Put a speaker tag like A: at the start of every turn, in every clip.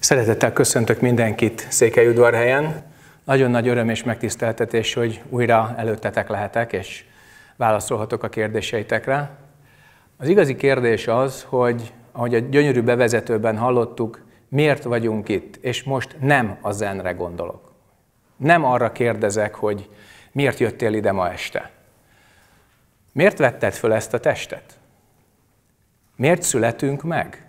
A: Szeretettel köszöntök mindenkit udvarhelyen. Nagyon nagy öröm és megtiszteltetés, hogy újra előttetek lehetek, és válaszolhatok a kérdéseitekre. Az igazi kérdés az, hogy ahogy a gyönyörű bevezetőben hallottuk, miért vagyunk itt, és most nem a zenre gondolok. Nem arra kérdezek, hogy miért jöttél ide ma este. Miért vetted föl ezt a testet? Miért születünk meg?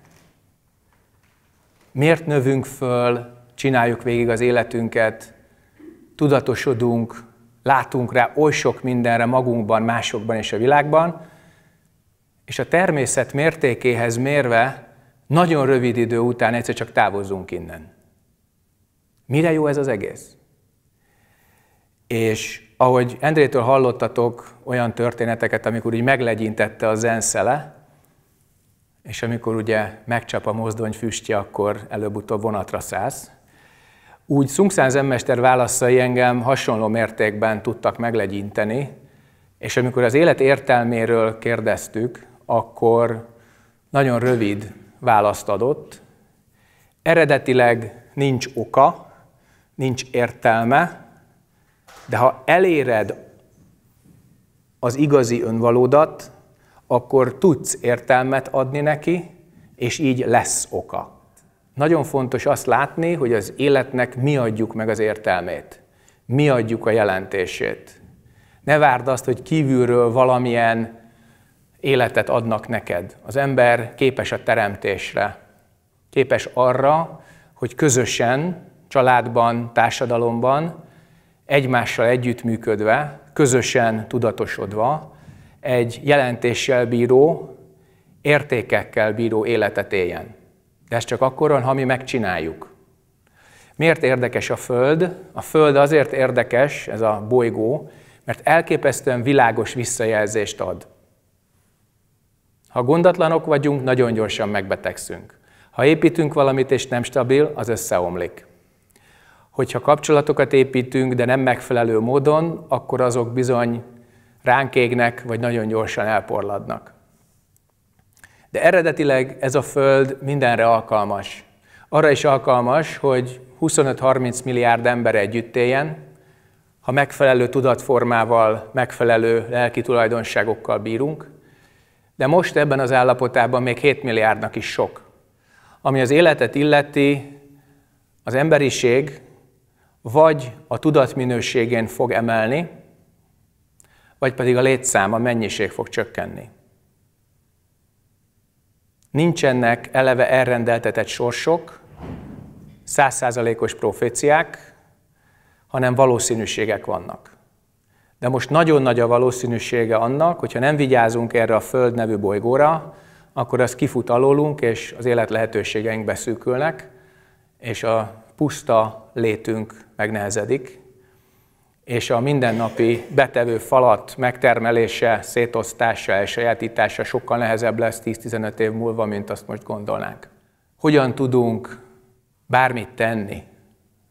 A: miért növünk föl, csináljuk végig az életünket, tudatosodunk, látunk rá oly sok mindenre magunkban, másokban és a világban, és a természet mértékéhez mérve nagyon rövid idő után egyszer csak távozunk innen. Mire jó ez az egész? És ahogy Endrétől hallottatok olyan történeteket, amikor így meglegyintette a zenszele, és amikor ugye megcsap a mozdony füstje, akkor előbb-utóbb vonatra szállsz. Úgy Szungszán zenmester válaszai engem hasonló mértékben tudtak meglegyinteni, és amikor az élet értelméről kérdeztük, akkor nagyon rövid választ adott. Eredetileg nincs oka, nincs értelme, de ha eléred az igazi önvalódat, akkor tudsz értelmet adni neki, és így lesz oka. Nagyon fontos azt látni, hogy az életnek mi adjuk meg az értelmét, mi adjuk a jelentését. Ne várd azt, hogy kívülről valamilyen életet adnak neked. Az ember képes a teremtésre, képes arra, hogy közösen, családban, társadalomban, egymással együttműködve, közösen tudatosodva egy jelentéssel bíró, értékekkel bíró életet éljen. De ez csak akkor van, ha mi megcsináljuk. Miért érdekes a Föld? A Föld azért érdekes, ez a bolygó, mert elképesztően világos visszajelzést ad. Ha gondatlanok vagyunk, nagyon gyorsan megbetegszünk. Ha építünk valamit és nem stabil, az összeomlik. Hogyha kapcsolatokat építünk, de nem megfelelő módon, akkor azok bizony ránk égnek, vagy nagyon gyorsan elporladnak. De eredetileg ez a Föld mindenre alkalmas. Arra is alkalmas, hogy 25-30 milliárd ember együtt éljen, ha megfelelő tudatformával, megfelelő lelki tulajdonságokkal bírunk, de most ebben az állapotában még 7 milliárdnak is sok. Ami az életet illeti, az emberiség vagy a tudatminőségén fog emelni, vagy pedig a létszám, a mennyiség fog csökkenni. Nincsenek eleve elrendeltetett sorsok, százszázalékos proféciák, hanem valószínűségek vannak. De most nagyon nagy a valószínűsége annak, hogyha nem vigyázunk erre a Föld nevű bolygóra, akkor az kifut alólunk, és az élet lehetőségeink beszűkülnek, és a puszta létünk megnehezedik, és a mindennapi betevő falat megtermelése, szétosztása, elsajátítása sokkal nehezebb lesz 10-15 év múlva, mint azt most gondolnánk. Hogyan tudunk bármit tenni?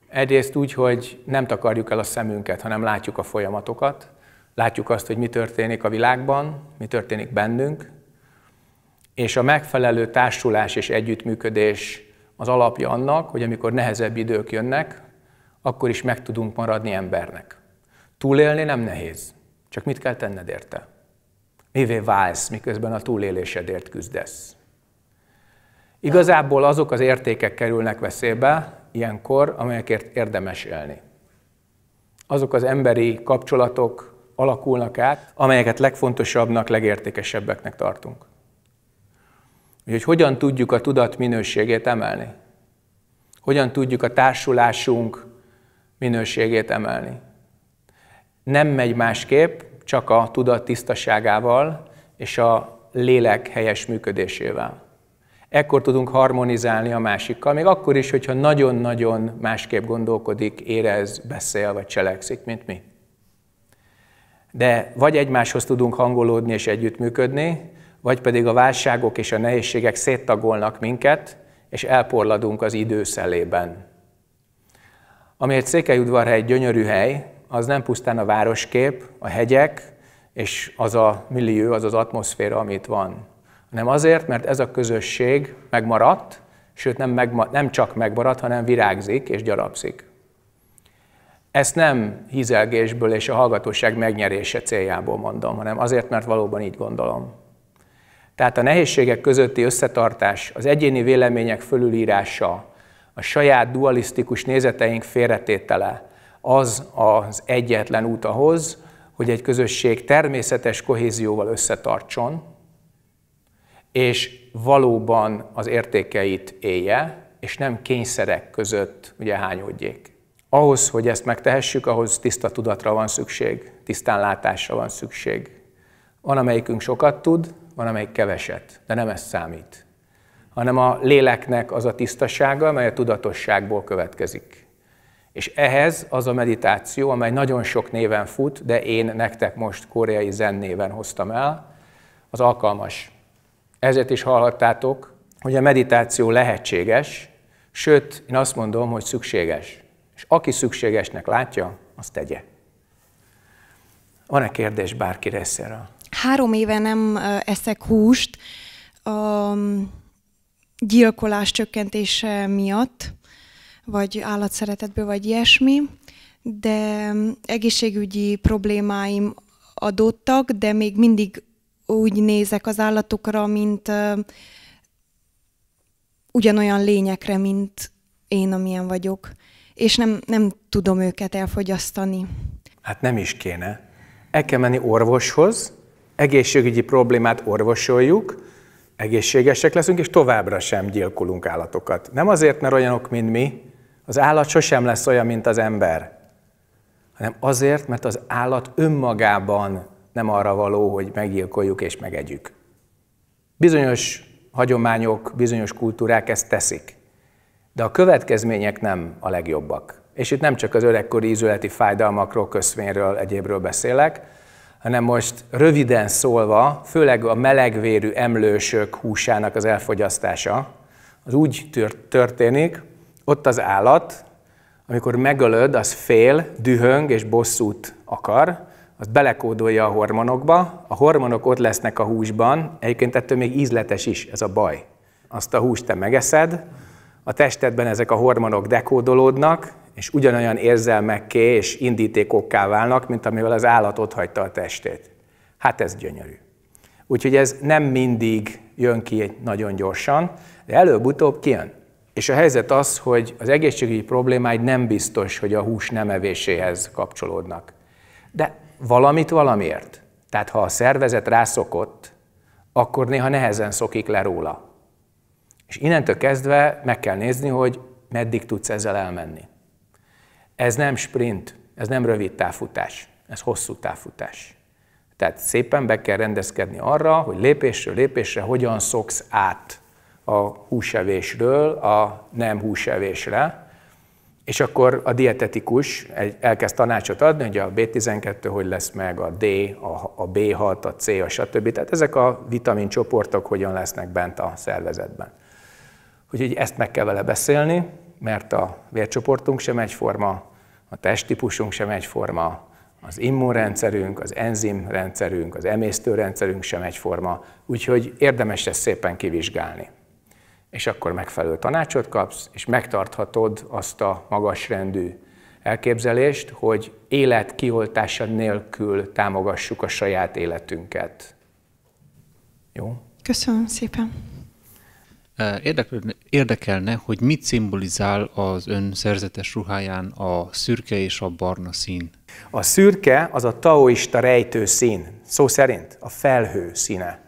A: Egyrészt úgy, hogy nem takarjuk el a szemünket, hanem látjuk a folyamatokat, látjuk azt, hogy mi történik a világban, mi történik bennünk, és a megfelelő társulás és együttműködés az alapja annak, hogy amikor nehezebb idők jönnek, akkor is meg tudunk maradni embernek. Túlélni nem nehéz, csak mit kell tenned érte? Mivé válsz, miközben a túlélésedért küzdesz? Igazából azok az értékek kerülnek veszélybe ilyenkor, amelyekért érdemes élni. Azok az emberi kapcsolatok alakulnak át, amelyeket legfontosabbnak, legértékesebbeknek tartunk. Úgyhogy hogyan tudjuk a tudat minőségét emelni? Hogyan tudjuk a társulásunk minőségét emelni? nem megy másképp, csak a tudat tisztaságával és a lélek helyes működésével. Ekkor tudunk harmonizálni a másikkal, még akkor is, hogyha nagyon-nagyon másképp gondolkodik, érez, beszél vagy cselekszik, mint mi. De vagy egymáshoz tudunk hangolódni és együttműködni, vagy pedig a válságok és a nehézségek széttagolnak minket, és elporladunk az idő Amiért Székelyudvarhely egy gyönyörű hely, az nem pusztán a városkép, a hegyek, és az a millió, az az atmoszféra, amit van, hanem azért, mert ez a közösség megmaradt, sőt nem, megma- nem csak megmaradt, hanem virágzik és gyarapszik. Ezt nem hízelgésből és a hallgatóság megnyerése céljából mondom, hanem azért, mert valóban így gondolom. Tehát a nehézségek közötti összetartás, az egyéni vélemények fölülírása, a saját dualisztikus nézeteink félretétele, az az egyetlen út ahhoz, hogy egy közösség természetes kohézióval összetartson, és valóban az értékeit élje, és nem kényszerek között ugye hányódjék. Ahhoz, hogy ezt megtehessük, ahhoz tiszta tudatra van szükség, látásra van szükség. Van, amelyikünk sokat tud, van, amelyik keveset, de nem ez számít, hanem a léleknek az a tisztasága, mely a tudatosságból következik. És ehhez az a meditáció, amely nagyon sok néven fut, de én nektek most koreai zen néven hoztam el, az alkalmas. Ezért is hallhattátok, hogy a meditáció lehetséges, sőt, én azt mondom, hogy szükséges. És aki szükségesnek látja, azt tegye. Van-e kérdés bárki részéről?
B: Három éve nem eszek húst a gyilkolás csökkentése miatt vagy állatszeretetből, vagy ilyesmi, de mm, egészségügyi problémáim adottak, de még mindig úgy nézek az állatokra, mint uh, ugyanolyan lényekre, mint én, amilyen vagyok. És nem, nem tudom őket elfogyasztani.
A: Hát nem is kéne. El kell menni orvoshoz, egészségügyi problémát orvosoljuk, egészségesek leszünk, és továbbra sem gyilkolunk állatokat. Nem azért, mert olyanok, mint mi, az állat sosem lesz olyan, mint az ember, hanem azért, mert az állat önmagában nem arra való, hogy meggyilkoljuk és megegyük. Bizonyos hagyományok, bizonyos kultúrák ezt teszik, de a következmények nem a legjobbak. És itt nem csak az öregkori ízületi fájdalmakról, köszvényről, egyébről beszélek, hanem most röviden szólva, főleg a melegvérű emlősök húsának az elfogyasztása, az úgy történik, ott az állat, amikor megölöd, az fél, dühöng és bosszút akar, az belekódolja a hormonokba, a hormonok ott lesznek a húsban, egyébként ettől még ízletes is ez a baj. Azt a húst te megeszed, a testedben ezek a hormonok dekódolódnak, és ugyanolyan érzelmekké és indítékokká válnak, mint amivel az állat ott hagyta a testét. Hát ez gyönyörű. Úgyhogy ez nem mindig jön ki nagyon gyorsan, de előbb-utóbb kijön. És a helyzet az, hogy az egészségügyi problémáid nem biztos, hogy a hús nem evéséhez kapcsolódnak. De valamit valamiért. Tehát ha a szervezet rászokott, akkor néha nehezen szokik le róla. És innentől kezdve meg kell nézni, hogy meddig tudsz ezzel elmenni. Ez nem sprint, ez nem rövid távfutás, ez hosszú távfutás. Tehát szépen be kell rendezkedni arra, hogy lépésről lépésre hogyan szoksz át a húsevésről a nem húsevésre, és akkor a dietetikus elkezd tanácsot adni, hogy a B12 hogy lesz meg, a D, a B6, a C, a stb. Tehát ezek a vitamin csoportok hogyan lesznek bent a szervezetben. Úgyhogy ezt meg kell vele beszélni, mert a vércsoportunk sem egyforma, a testtípusunk sem egyforma, az immunrendszerünk, az enzimrendszerünk, az emésztőrendszerünk sem egyforma, úgyhogy érdemes ezt szépen kivizsgálni és akkor megfelelő tanácsot kapsz, és megtarthatod azt a magasrendű elképzelést, hogy élet kioltása nélkül támogassuk a saját életünket. Jó?
B: Köszönöm szépen.
C: Érdekelne, hogy mit szimbolizál az ön szerzetes ruháján a szürke és a barna
A: szín? A szürke az a taoista rejtő szín, szó szerint a felhő színe.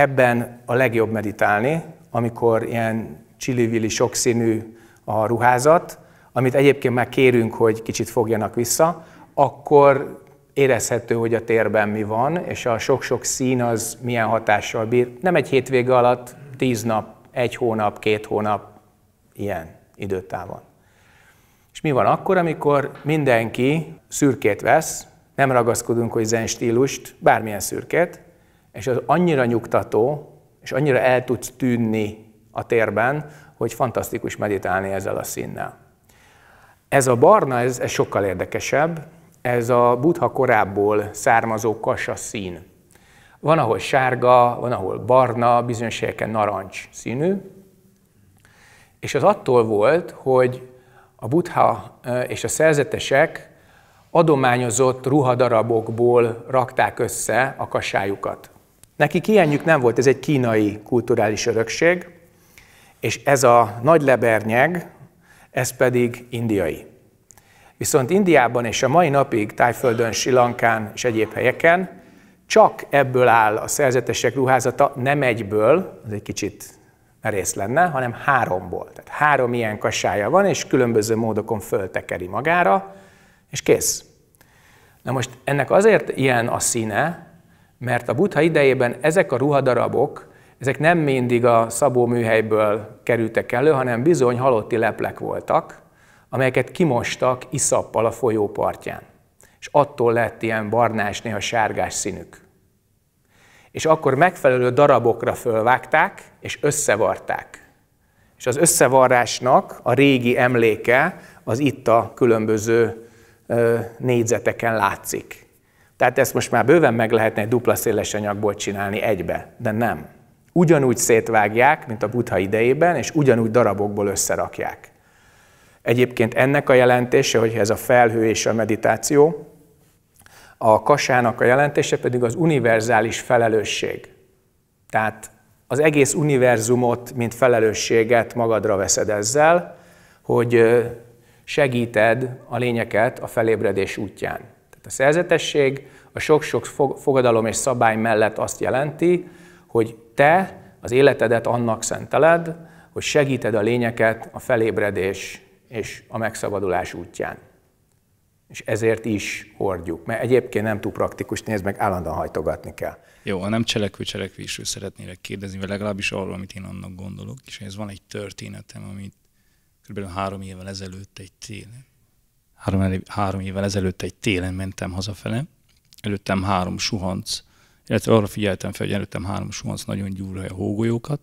A: Ebben a legjobb meditálni, amikor ilyen csilivili sokszínű a ruházat, amit egyébként már kérünk, hogy kicsit fogjanak vissza, akkor érezhető, hogy a térben mi van, és a sok-sok szín az milyen hatással bír. Nem egy hétvége alatt, tíz nap, egy hónap, két hónap, ilyen időtávon. És mi van akkor, amikor mindenki szürkét vesz, nem ragaszkodunk, hogy zen stílust, bármilyen szürkét, és az annyira nyugtató, és annyira el tudsz tűnni a térben, hogy fantasztikus meditálni ezzel a színnel. Ez a barna, ez, ez sokkal érdekesebb, ez a buddha korából származó kasa szín. Van, ahol sárga, van, ahol barna, bizonyos helyeken narancs színű, és az attól volt, hogy a buddha és a szerzetesek adományozott ruhadarabokból rakták össze a kasájukat. Nekik ilyenjük nem volt, ez egy kínai kulturális örökség, és ez a nagy lebernyeg, ez pedig indiai. Viszont Indiában és a mai napig, Tájföldön, Silankán és egyéb helyeken csak ebből áll a szerzetesek ruházata, nem egyből, az egy kicsit merész lenne, hanem háromból. Tehát három ilyen kasája van, és különböző módokon föltekeri magára, és kész. Na most ennek azért ilyen a színe, mert a buddha idejében ezek a ruhadarabok, ezek nem mindig a műhelyből kerültek elő, hanem bizony halotti leplek voltak, amelyeket kimostak iszappal a folyó partján. És attól lett ilyen barnás, néha sárgás színük. És akkor megfelelő darabokra fölvágták, és összevarták. És az összevarrásnak a régi emléke az itt a különböző négyzeteken látszik. Tehát ezt most már bőven meg lehetne egy dupla széles anyagból csinálni egybe, de nem. Ugyanúgy szétvágják, mint a buddha idejében, és ugyanúgy darabokból összerakják. Egyébként ennek a jelentése, hogy ez a felhő és a meditáció, a kasának a jelentése pedig az univerzális felelősség. Tehát az egész univerzumot, mint felelősséget magadra veszed ezzel, hogy segíted a lényeket a felébredés útján. A szerzetesség a sok-sok fogadalom és szabály mellett azt jelenti, hogy te az életedet annak szenteled, hogy segíted a lényeket a felébredés és a megszabadulás útján. És ezért is hordjuk, mert egyébként nem túl praktikus, nézd meg, állandóan hajtogatni kell. Jó, a nem cselekvő cselekvésről szeretnélek kérdezni, vagy legalábbis arról, amit én annak gondolok, és
C: ez van egy történetem, amit kb. három évvel ezelőtt egy cél, három, három évvel ezelőtt egy télen mentem hazafele, előttem három suhanc, illetve arra figyeltem fel, hogy előttem három suhanc nagyon gyúrolja a hógolyókat,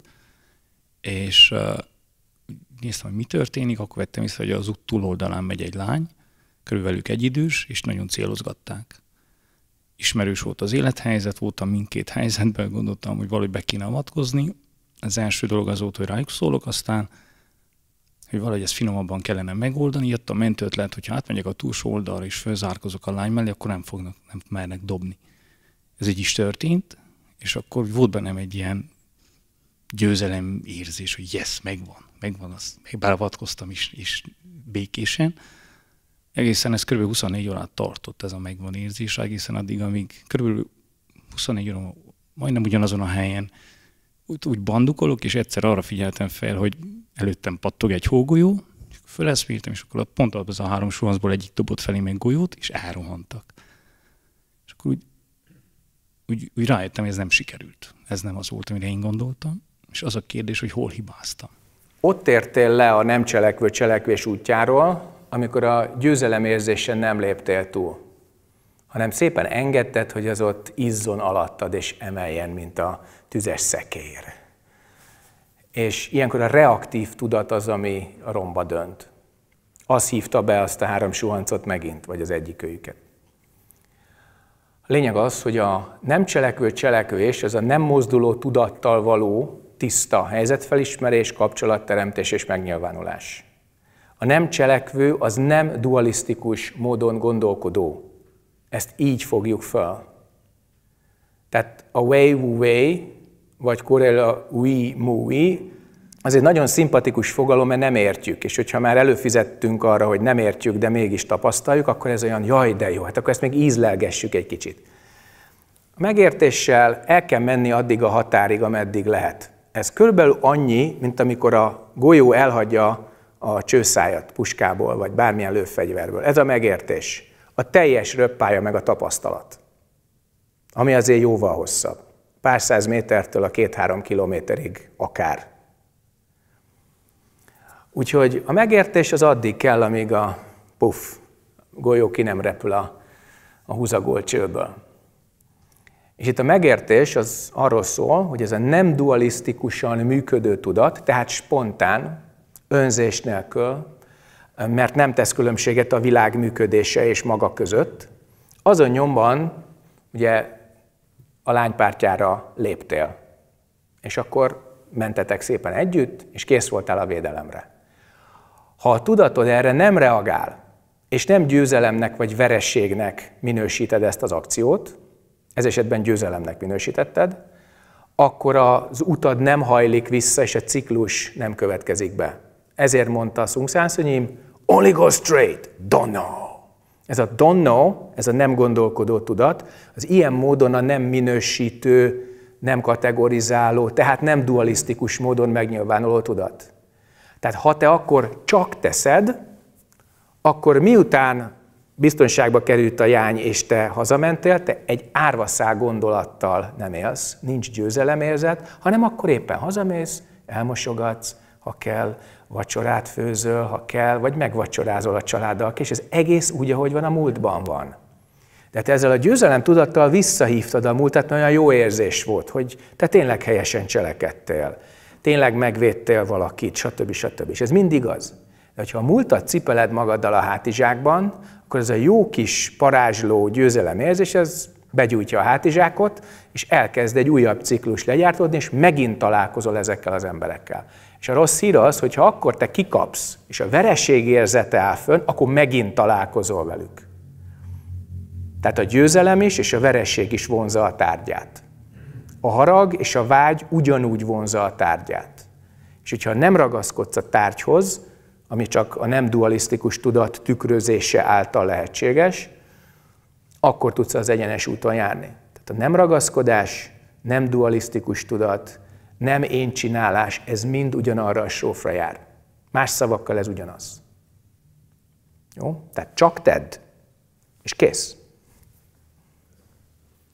C: és uh, néztem, hogy mi történik, akkor vettem észre, hogy az út túloldalán megy egy lány, körülbelül egy idős, és nagyon célozgatták. Ismerős volt az élethelyzet, voltam mindkét helyzetben, gondoltam, hogy valahogy be kéne avatkozni. Az első dolog az volt, hogy rájuk szólok, aztán hogy valahogy ezt finomabban kellene megoldani, jött a mentőt lehet, ha átmegyek a túlsó oldalra és fölzárkozok a lány mellé, akkor nem fognak, nem mernek dobni. Ez így is történt, és akkor volt bennem egy ilyen győzelem érzés, hogy yes, megvan, megvan, azt megbeavatkoztam is, is békésen. Egészen ez kb. 24 órát tartott ez a megvan érzés, egészen addig, amíg kb. 24 óra majdnem ugyanazon a helyen úgy, úgy bandukolok, és egyszer arra figyeltem fel, hogy előttem pattog egy hógolyó, és föleszméltem, és akkor pont az a három suhanszból egyik dobott felém egy golyót, és elrohantak. És akkor úgy, úgy, úgy rájöttem, hogy ez nem sikerült. Ez nem az volt, amire én gondoltam. És az a kérdés, hogy hol hibáztam.
A: Ott értél le a nem cselekvő cselekvés útjáról, amikor a győzelem érzésen nem léptél túl, hanem szépen engedted, hogy az ott izzon alattad és emeljen, mint a tüzes szekér és ilyenkor a reaktív tudat az, ami a romba dönt. Az hívta be azt a három suhancot megint, vagy az egyik őjüket. A lényeg az, hogy a nem cselekvő cselekvés, ez a nem mozduló tudattal való tiszta helyzetfelismerés, kapcsolatteremtés és megnyilvánulás. A nem cselekvő az nem dualisztikus módon gondolkodó. Ezt így fogjuk fel. Tehát a way way, vagy Corella Ui mui, az egy nagyon szimpatikus fogalom, mert nem értjük. És hogyha már előfizettünk arra, hogy nem értjük, de mégis tapasztaljuk, akkor ez olyan jaj, de jó, hát akkor ezt még ízlelgessük egy kicsit. A megértéssel el kell menni addig a határig, ameddig lehet. Ez körülbelül annyi, mint amikor a golyó elhagyja a csőszájat puskából, vagy bármilyen lőfegyverből. Ez a megértés. A teljes röppája meg a tapasztalat, ami azért jóval hosszabb pár száz métertől a két-három kilométerig akár. Úgyhogy a megértés az addig kell, amíg a puff, golyó ki nem repül a, a húzagol csőből. És itt a megértés az arról szól, hogy ez a nem dualisztikusan működő tudat, tehát spontán, önzés nélkül, mert nem tesz különbséget a világ működése és maga között, azon nyomban ugye a lánypártyára léptél. És akkor mentetek szépen együtt, és kész voltál a védelemre. Ha a tudatod erre nem reagál, és nem győzelemnek vagy verességnek minősíted ezt az akciót, ez esetben győzelemnek minősítetted, akkor az utad nem hajlik vissza, és a ciklus nem következik be. Ezért mondta a Sung only go straight, don't know. Ez a don't know, ez a nem gondolkodó tudat, az ilyen módon a nem minősítő, nem kategorizáló, tehát nem dualisztikus módon megnyilvánuló tudat. Tehát ha te akkor csak teszed, akkor miután biztonságba került a jány, és te hazamentél, te egy árvaszá gondolattal nem élsz, nincs győzelemérzet, hanem akkor éppen hazamész, elmosogatsz, ha kell, vacsorát főzöl, ha kell, vagy megvacsorázol a családdal, és ez egész úgy, ahogy van, a múltban van. Tehát ezzel a győzelem tudattal visszahívtad a múltat, nagyon jó érzés volt, hogy te tényleg helyesen cselekedtél, tényleg megvédtél valakit, stb. stb. És ez mindig az. De ha a múltat cipeled magaddal a hátizsákban, akkor ez a jó kis parázsló érzés, ez begyújtja a hátizsákot, és elkezd egy újabb ciklus legyártódni, és megint találkozol ezekkel az emberekkel. És a rossz hír az, hogy ha akkor te kikapsz, és a vereség érzete áll fönn, akkor megint találkozol velük. Tehát a győzelem is, és a vereség is vonza a tárgyát. A harag és a vágy ugyanúgy vonza a tárgyát. És hogyha nem ragaszkodsz a tárgyhoz, ami csak a nem dualisztikus tudat tükrözése által lehetséges, akkor tudsz az egyenes úton járni. Tehát a nem ragaszkodás, nem dualisztikus tudat, nem én csinálás, ez mind ugyanarra a sófra jár. Más szavakkal ez ugyanaz. Jó? Tehát csak tedd, és kész.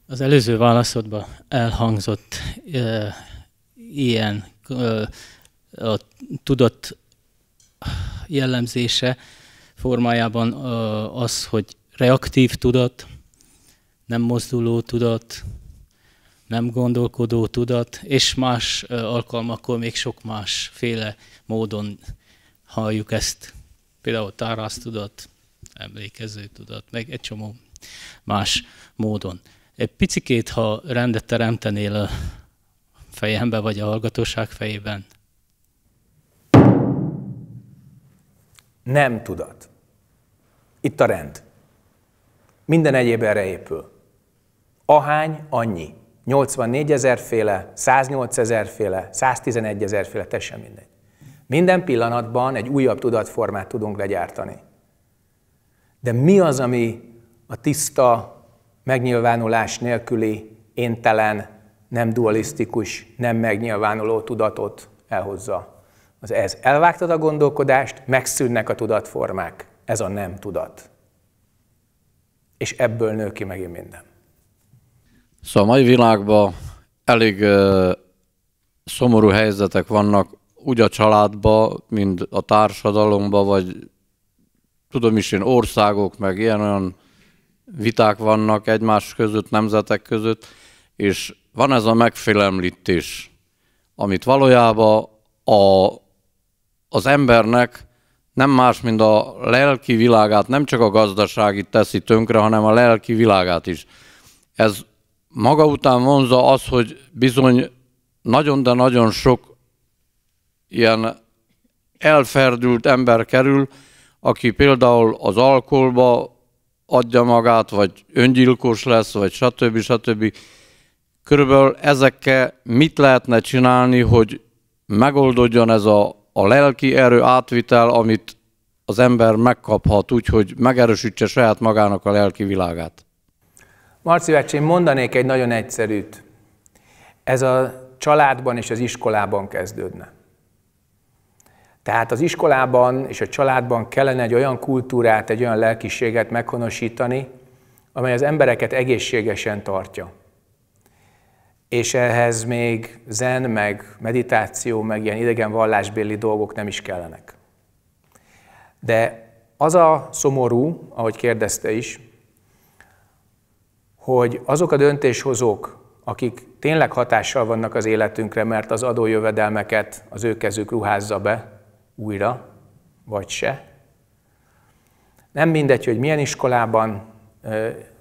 D: Az előző válaszodban elhangzott e, ilyen e, a tudat jellemzése formájában e, az, hogy reaktív tudat, nem mozduló tudat, nem gondolkodó tudat, és más alkalmakkor még sok másféle módon halljuk ezt. Például tárász tudat, emlékező tudat, meg egy csomó más módon. Egy picikét, ha rendet teremtenél a fejembe, vagy a hallgatóság fejében.
A: Nem tudat. Itt a rend. Minden egyéb erre épül. Ahány, annyi. 84 ezer féle, 108 ezer féle, 111 ezer féle, teljesen mindegy. Minden pillanatban egy újabb tudatformát tudunk legyártani. De mi az, ami a tiszta, megnyilvánulás nélküli, éntelen, nem dualisztikus, nem megnyilvánuló tudatot elhozza? Az ez. Elvágtad a gondolkodást, megszűnnek a tudatformák. Ez a nem tudat. És ebből nő ki megint minden.
E: Szóval a mai világban elég uh, szomorú helyzetek vannak, úgy a családba, mint a társadalomban, vagy tudom is én, országok, meg ilyen-olyan viták vannak egymás között, nemzetek között, és van ez a megfélemlítés, amit valójában a, az embernek nem más, mint a lelki világát, nem csak a gazdaságit teszi tönkre, hanem a lelki világát is. Ez maga után vonza az, hogy bizony nagyon, de nagyon sok ilyen elferdült ember kerül, aki például az alkoholba adja magát, vagy öngyilkos lesz, vagy stb. stb. Körülbelül ezekkel mit lehetne csinálni, hogy megoldódjon ez a, a lelki erő átvitel, amit az ember megkaphat úgy, hogy megerősítse saját magának a lelki világát?
A: Marci bácsi, mondanék egy nagyon egyszerűt. Ez a családban és az iskolában kezdődne. Tehát az iskolában és a családban kellene egy olyan kultúrát, egy olyan lelkiséget meghonosítani, amely az embereket egészségesen tartja. És ehhez még zen, meg meditáció, meg ilyen idegen vallásbéli dolgok nem is kellenek. De az a szomorú, ahogy kérdezte is, hogy azok a döntéshozók, akik tényleg hatással vannak az életünkre, mert az adójövedelmeket az ő kezük ruházza be újra, vagy se. Nem mindegy, hogy milyen iskolában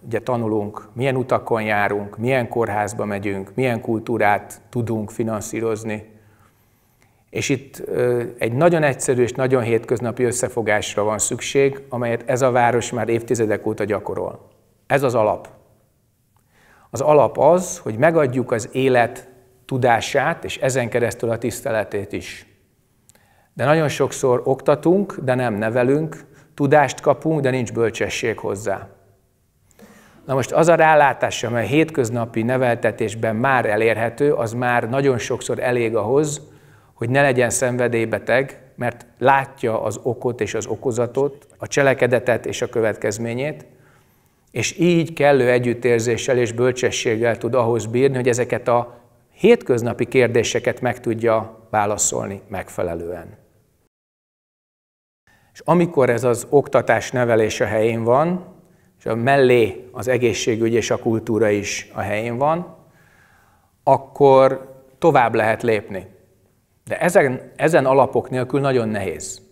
A: ugye tanulunk, milyen utakon járunk, milyen kórházba megyünk, milyen kultúrát tudunk finanszírozni. És itt egy nagyon egyszerű és nagyon hétköznapi összefogásra van szükség, amelyet ez a város már évtizedek óta gyakorol. Ez az alap. Az alap az, hogy megadjuk az élet tudását, és ezen keresztül a tiszteletét is. De nagyon sokszor oktatunk, de nem nevelünk, tudást kapunk, de nincs bölcsesség hozzá. Na most az a rálátás, amely hétköznapi neveltetésben már elérhető, az már nagyon sokszor elég ahhoz, hogy ne legyen szenvedélybeteg, mert látja az okot és az okozatot, a cselekedetet és a következményét, és így kellő együttérzéssel és bölcsességgel tud ahhoz bírni, hogy ezeket a hétköznapi kérdéseket meg tudja válaszolni megfelelően. És amikor ez az oktatás nevelés a helyén van, és a mellé az egészségügy és a kultúra is a helyén van, akkor tovább lehet lépni. De ezen, ezen alapok nélkül nagyon nehéz.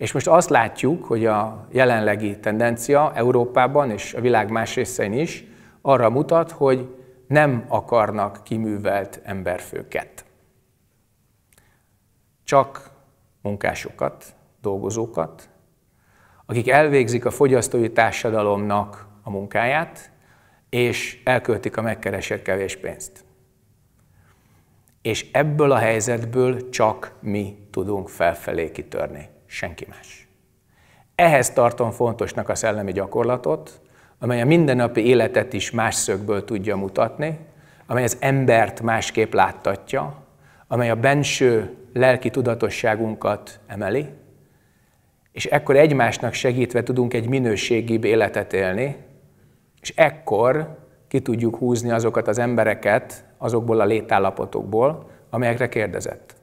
A: És most azt látjuk, hogy a jelenlegi tendencia Európában és a világ más részein is arra mutat, hogy nem akarnak kiművelt emberfőket. Csak munkásokat, dolgozókat, akik elvégzik a fogyasztói társadalomnak a munkáját, és elköltik a megkeresett kevés pénzt. És ebből a helyzetből csak mi tudunk felfelé kitörni senki más. Ehhez tartom fontosnak a szellemi gyakorlatot, amely a mindennapi életet is más szögből tudja mutatni, amely az embert másképp láttatja, amely a benső lelki tudatosságunkat emeli, és ekkor egymásnak segítve tudunk egy minőségibb életet élni, és ekkor ki tudjuk húzni azokat az embereket azokból a létállapotokból, amelyekre kérdezett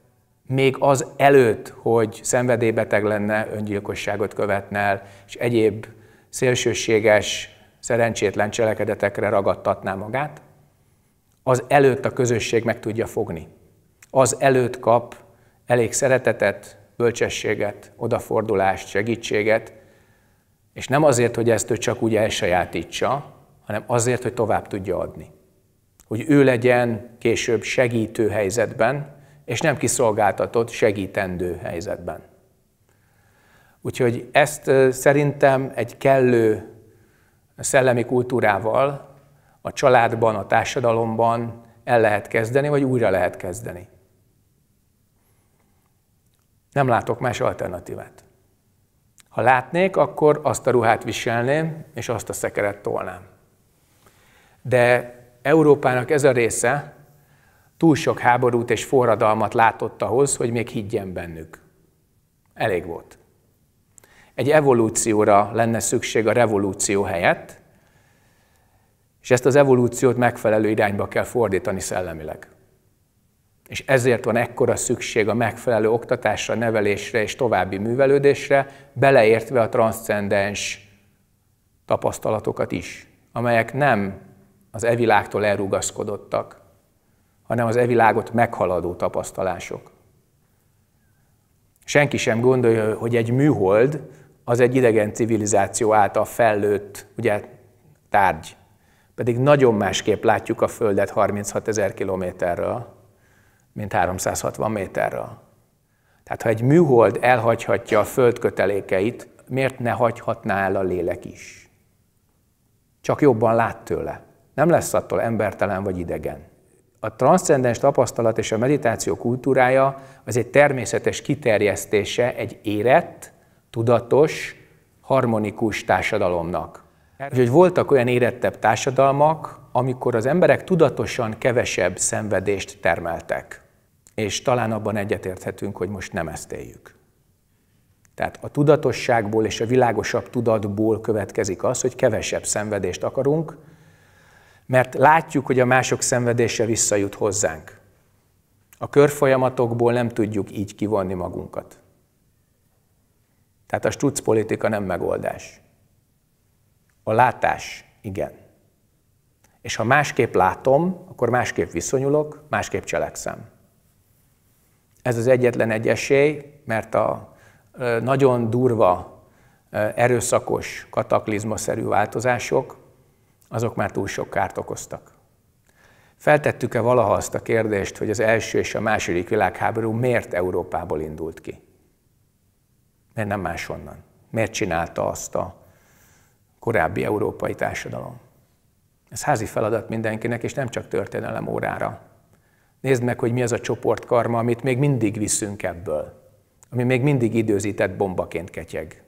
A: még az előtt, hogy szenvedélybeteg lenne, öngyilkosságot követne el, és egyéb szélsőséges, szerencsétlen cselekedetekre ragadtatná magát, az előtt a közösség meg tudja fogni. Az előtt kap elég szeretetet, bölcsességet, odafordulást, segítséget, és nem azért, hogy ezt ő csak úgy elsajátítsa, hanem azért, hogy tovább tudja adni. Hogy ő legyen később segítő helyzetben, és nem kiszolgáltatott, segítendő helyzetben. Úgyhogy ezt szerintem egy kellő szellemi kultúrával a családban, a társadalomban el lehet kezdeni, vagy újra lehet kezdeni. Nem látok más alternatívát. Ha látnék, akkor azt a ruhát viselném, és azt a szekeret tolnám. De Európának ez a része, túl sok háborút és forradalmat látott ahhoz, hogy még higgyen bennük. Elég volt. Egy evolúcióra lenne szükség a revolúció helyett, és ezt az evolúciót megfelelő irányba kell fordítani szellemileg. És ezért van ekkora szükség a megfelelő oktatásra, nevelésre és további művelődésre, beleértve a transzcendens tapasztalatokat is, amelyek nem az e világtól elrugaszkodottak, hanem az evilágot meghaladó tapasztalások. Senki sem gondolja, hogy egy műhold az egy idegen civilizáció által fellőtt ugye, tárgy. Pedig nagyon másképp látjuk a Földet 36 ezer kilométerről, mint 360 méterről. Tehát ha egy műhold elhagyhatja a Föld kötelékeit, miért ne hagyhatná el a lélek is? Csak jobban lát tőle. Nem lesz attól embertelen vagy idegen a transzcendens tapasztalat és a meditáció kultúrája az egy természetes kiterjesztése egy érett, tudatos, harmonikus társadalomnak. Úgyhogy voltak olyan érettebb társadalmak, amikor az emberek tudatosan kevesebb szenvedést termeltek. És talán abban egyetérthetünk, hogy most nem ezt éljük. Tehát a tudatosságból és a világosabb tudatból következik az, hogy kevesebb szenvedést akarunk, mert látjuk, hogy a mások szenvedése visszajut hozzánk. A körfolyamatokból nem tudjuk így kivonni magunkat. Tehát a stucz politika nem megoldás. A látás igen. És ha másképp látom, akkor másképp viszonyulok, másképp cselekszem. Ez az egyetlen egy esély, mert a nagyon durva, erőszakos, kataklizmaszerű változások azok már túl sok kárt okoztak. Feltettük-e valaha azt a kérdést, hogy az első és a második világháború miért Európából indult ki? Miért nem máshonnan? Miért csinálta azt a korábbi európai társadalom? Ez házi feladat mindenkinek, és nem csak történelem órára. Nézd meg, hogy mi az a csoportkarma, amit még mindig viszünk ebből, ami még mindig időzített bombaként ketyeg.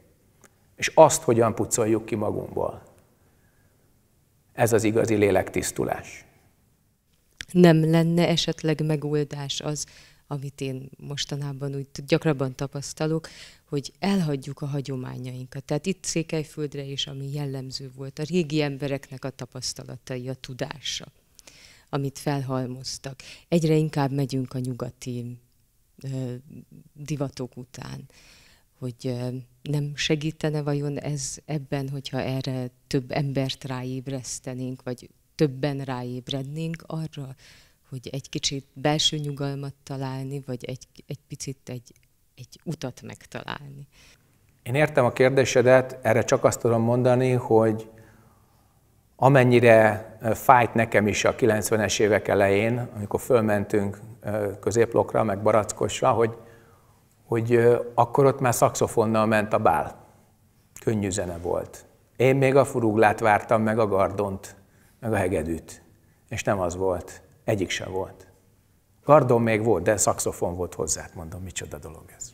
A: És azt hogyan pucoljuk ki magunkból. Ez az igazi lélektisztulás.
F: Nem lenne esetleg megoldás az, amit én mostanában úgy gyakrabban tapasztalok, hogy elhagyjuk a hagyományainkat. Tehát itt Székelyföldre is, ami jellemző volt, a régi embereknek a tapasztalatai, a tudása, amit felhalmoztak. Egyre inkább megyünk a nyugati ö, divatok után, hogy ö, nem segítene vajon ez ebben, hogyha erre több embert ráébresztenénk, vagy többen ráébrednénk arra, hogy egy kicsit belső nyugalmat találni, vagy egy, egy picit egy, egy utat megtalálni.
A: Én értem a kérdésedet, erre csak azt tudom mondani, hogy amennyire fájt nekem is a 90-es évek elején, amikor fölmentünk középlokra, meg barackosra, hogy, hogy akkor ott már szakszofonnal ment a bál. Könnyű zene volt. Én még a furuglát vártam, meg a gardont, meg a hegedűt. És nem az volt. Egyik se volt. Gardon még volt, de szakszofon volt hozzá, mondom, micsoda dolog ez.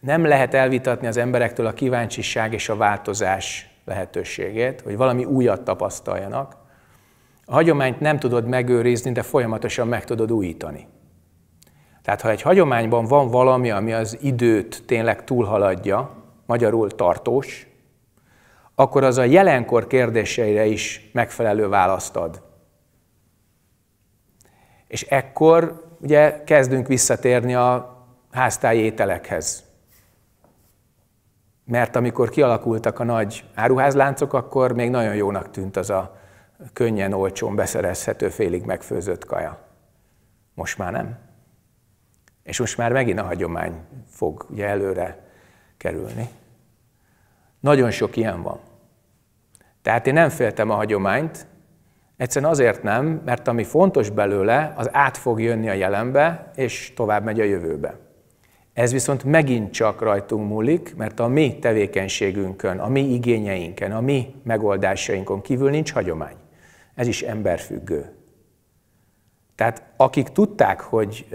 A: Nem lehet elvitatni az emberektől a kíváncsiság és a változás lehetőségét, hogy valami újat tapasztaljanak. A hagyományt nem tudod megőrizni, de folyamatosan meg tudod újítani. Tehát ha egy hagyományban van valami, ami az időt tényleg túlhaladja, magyarul tartós, akkor az a jelenkor kérdéseire is megfelelő választ ad. És ekkor ugye kezdünk visszatérni a háztáji ételekhez. Mert amikor kialakultak a nagy áruházláncok, akkor még nagyon jónak tűnt az a könnyen, olcsón beszerezhető, félig megfőzött kaja. Most már nem. És most már megint a hagyomány fog ugye előre kerülni. Nagyon sok ilyen van. Tehát én nem féltem a hagyományt, egyszerűen azért nem, mert ami fontos belőle, az át fog jönni a jelenbe, és tovább megy a jövőbe. Ez viszont megint csak rajtunk múlik, mert a mi tevékenységünkön, a mi igényeinken, a mi megoldásainkon kívül nincs hagyomány. Ez is emberfüggő. Tehát akik tudták, hogy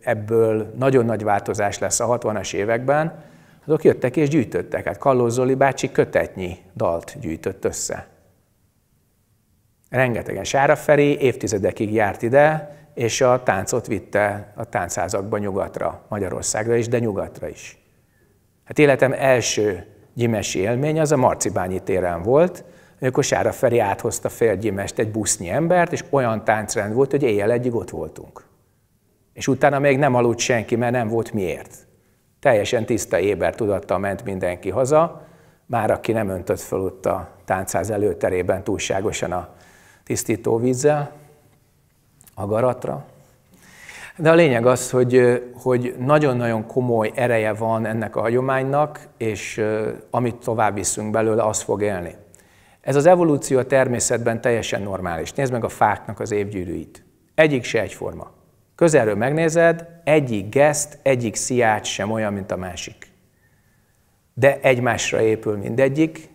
A: ebből nagyon nagy változás lesz a 60-as években, azok jöttek és gyűjtöttek. Hát Kalló Zoli bácsi kötetnyi dalt gyűjtött össze. Rengetegen Sára Feri évtizedekig járt ide, és a táncot vitte a táncházakba nyugatra, Magyarországra is, de nyugatra is. Hát életem első gyimesi élmény az a Marcibányi téren volt, amikor Sára Feri áthozta fél gyimest egy busznyi embert, és olyan táncrend volt, hogy éjjel egyig ott voltunk. És utána még nem aludt senki, mert nem volt miért. Teljesen tiszta éber tudattal ment mindenki haza, már aki nem öntött föl ott a táncház előterében túlságosan a tisztító vízzel, a garatra. De a lényeg az, hogy, hogy nagyon-nagyon komoly ereje van ennek a hagyománynak, és amit tovább viszünk belőle, az fog élni. Ez az evolúció a természetben teljesen normális. Nézd meg a fáknak az évgyűrűit. Egyik se egyforma. Közelről megnézed, egyik geszt, egyik sziát sem olyan, mint a másik. De egymásra épül mindegyik,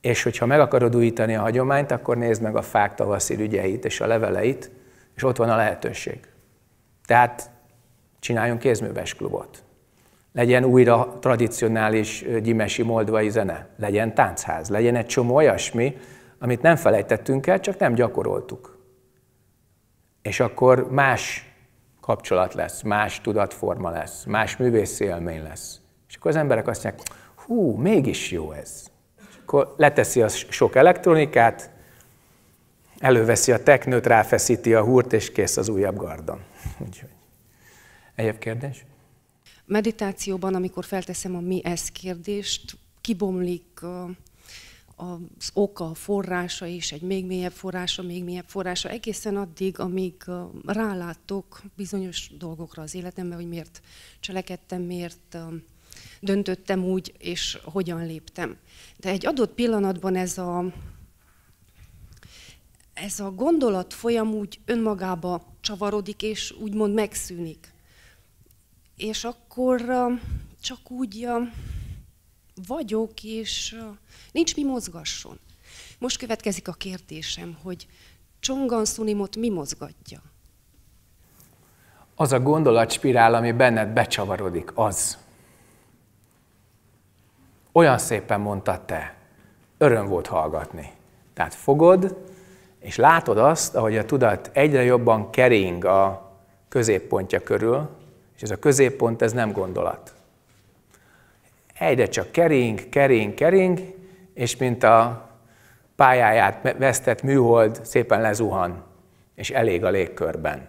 A: és hogyha meg akarod újítani a hagyományt, akkor nézd meg a fák tavaszi ügyeit és a leveleit, és ott van a lehetőség. Tehát csináljunk kézműves klubot. Legyen újra tradicionális gyimesi moldvai zene, legyen táncház, legyen egy csomó olyasmi, amit nem felejtettünk el, csak nem gyakoroltuk. És akkor más kapcsolat lesz, más tudatforma lesz, más művészi élmény lesz. És akkor az emberek azt mondják, hú, mégis jó ez. És akkor leteszi a sok elektronikát, előveszi a teknőt, ráfeszíti a húrt, és kész az újabb gardon. Úgyhogy. Egyéb kérdés?
B: Meditációban, amikor felteszem a mi ez kérdést, kibomlik az oka, a forrása és egy még mélyebb forrása, még mélyebb forrása, egészen addig, amíg rálátok bizonyos dolgokra az életemben, hogy miért cselekedtem, miért döntöttem úgy, és hogyan léptem. De egy adott pillanatban ez a, ez a gondolat folyam úgy önmagába csavarodik, és úgymond megszűnik. És akkor csak úgy vagyok, és nincs mi mozgasson. Most következik a kérdésem, hogy Csongan Szunimot mi mozgatja?
A: Az a gondolatspirál, ami benned becsavarodik, az. Olyan szépen mondtad te, öröm volt hallgatni. Tehát fogod, és látod azt, ahogy a tudat egyre jobban kering a középpontja körül, és ez a középpont, ez nem gondolat egyre csak kering, kering, kering, és mint a pályáját vesztett műhold szépen lezuhan, és elég a légkörben.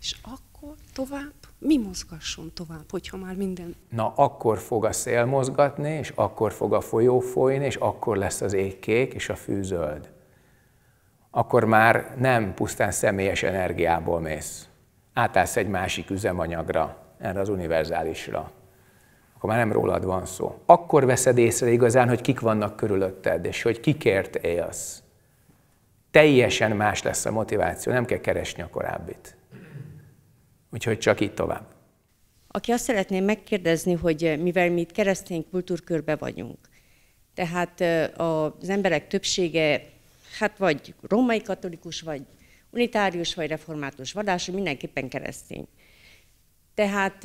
B: És akkor tovább? Mi mozgasson tovább, hogyha már minden...
A: Na, akkor fog a szél mozgatni, és akkor fog a folyó folyni, és akkor lesz az égkék és a fűzöld. Akkor már nem pusztán személyes energiából mész. Átállsz egy másik üzemanyagra, erre az univerzálisra ha már nem rólad van szó. Akkor veszed észre igazán, hogy kik vannak körülötted, és hogy kikért élsz. Teljesen más lesz a motiváció, nem kell keresni a korábbit. Úgyhogy csak így tovább.
G: Aki azt szeretné megkérdezni, hogy mivel mi itt keresztény kultúrkörbe vagyunk, tehát az emberek többsége, hát vagy római katolikus, vagy unitárius, vagy református vadás, mindenképpen keresztény. Tehát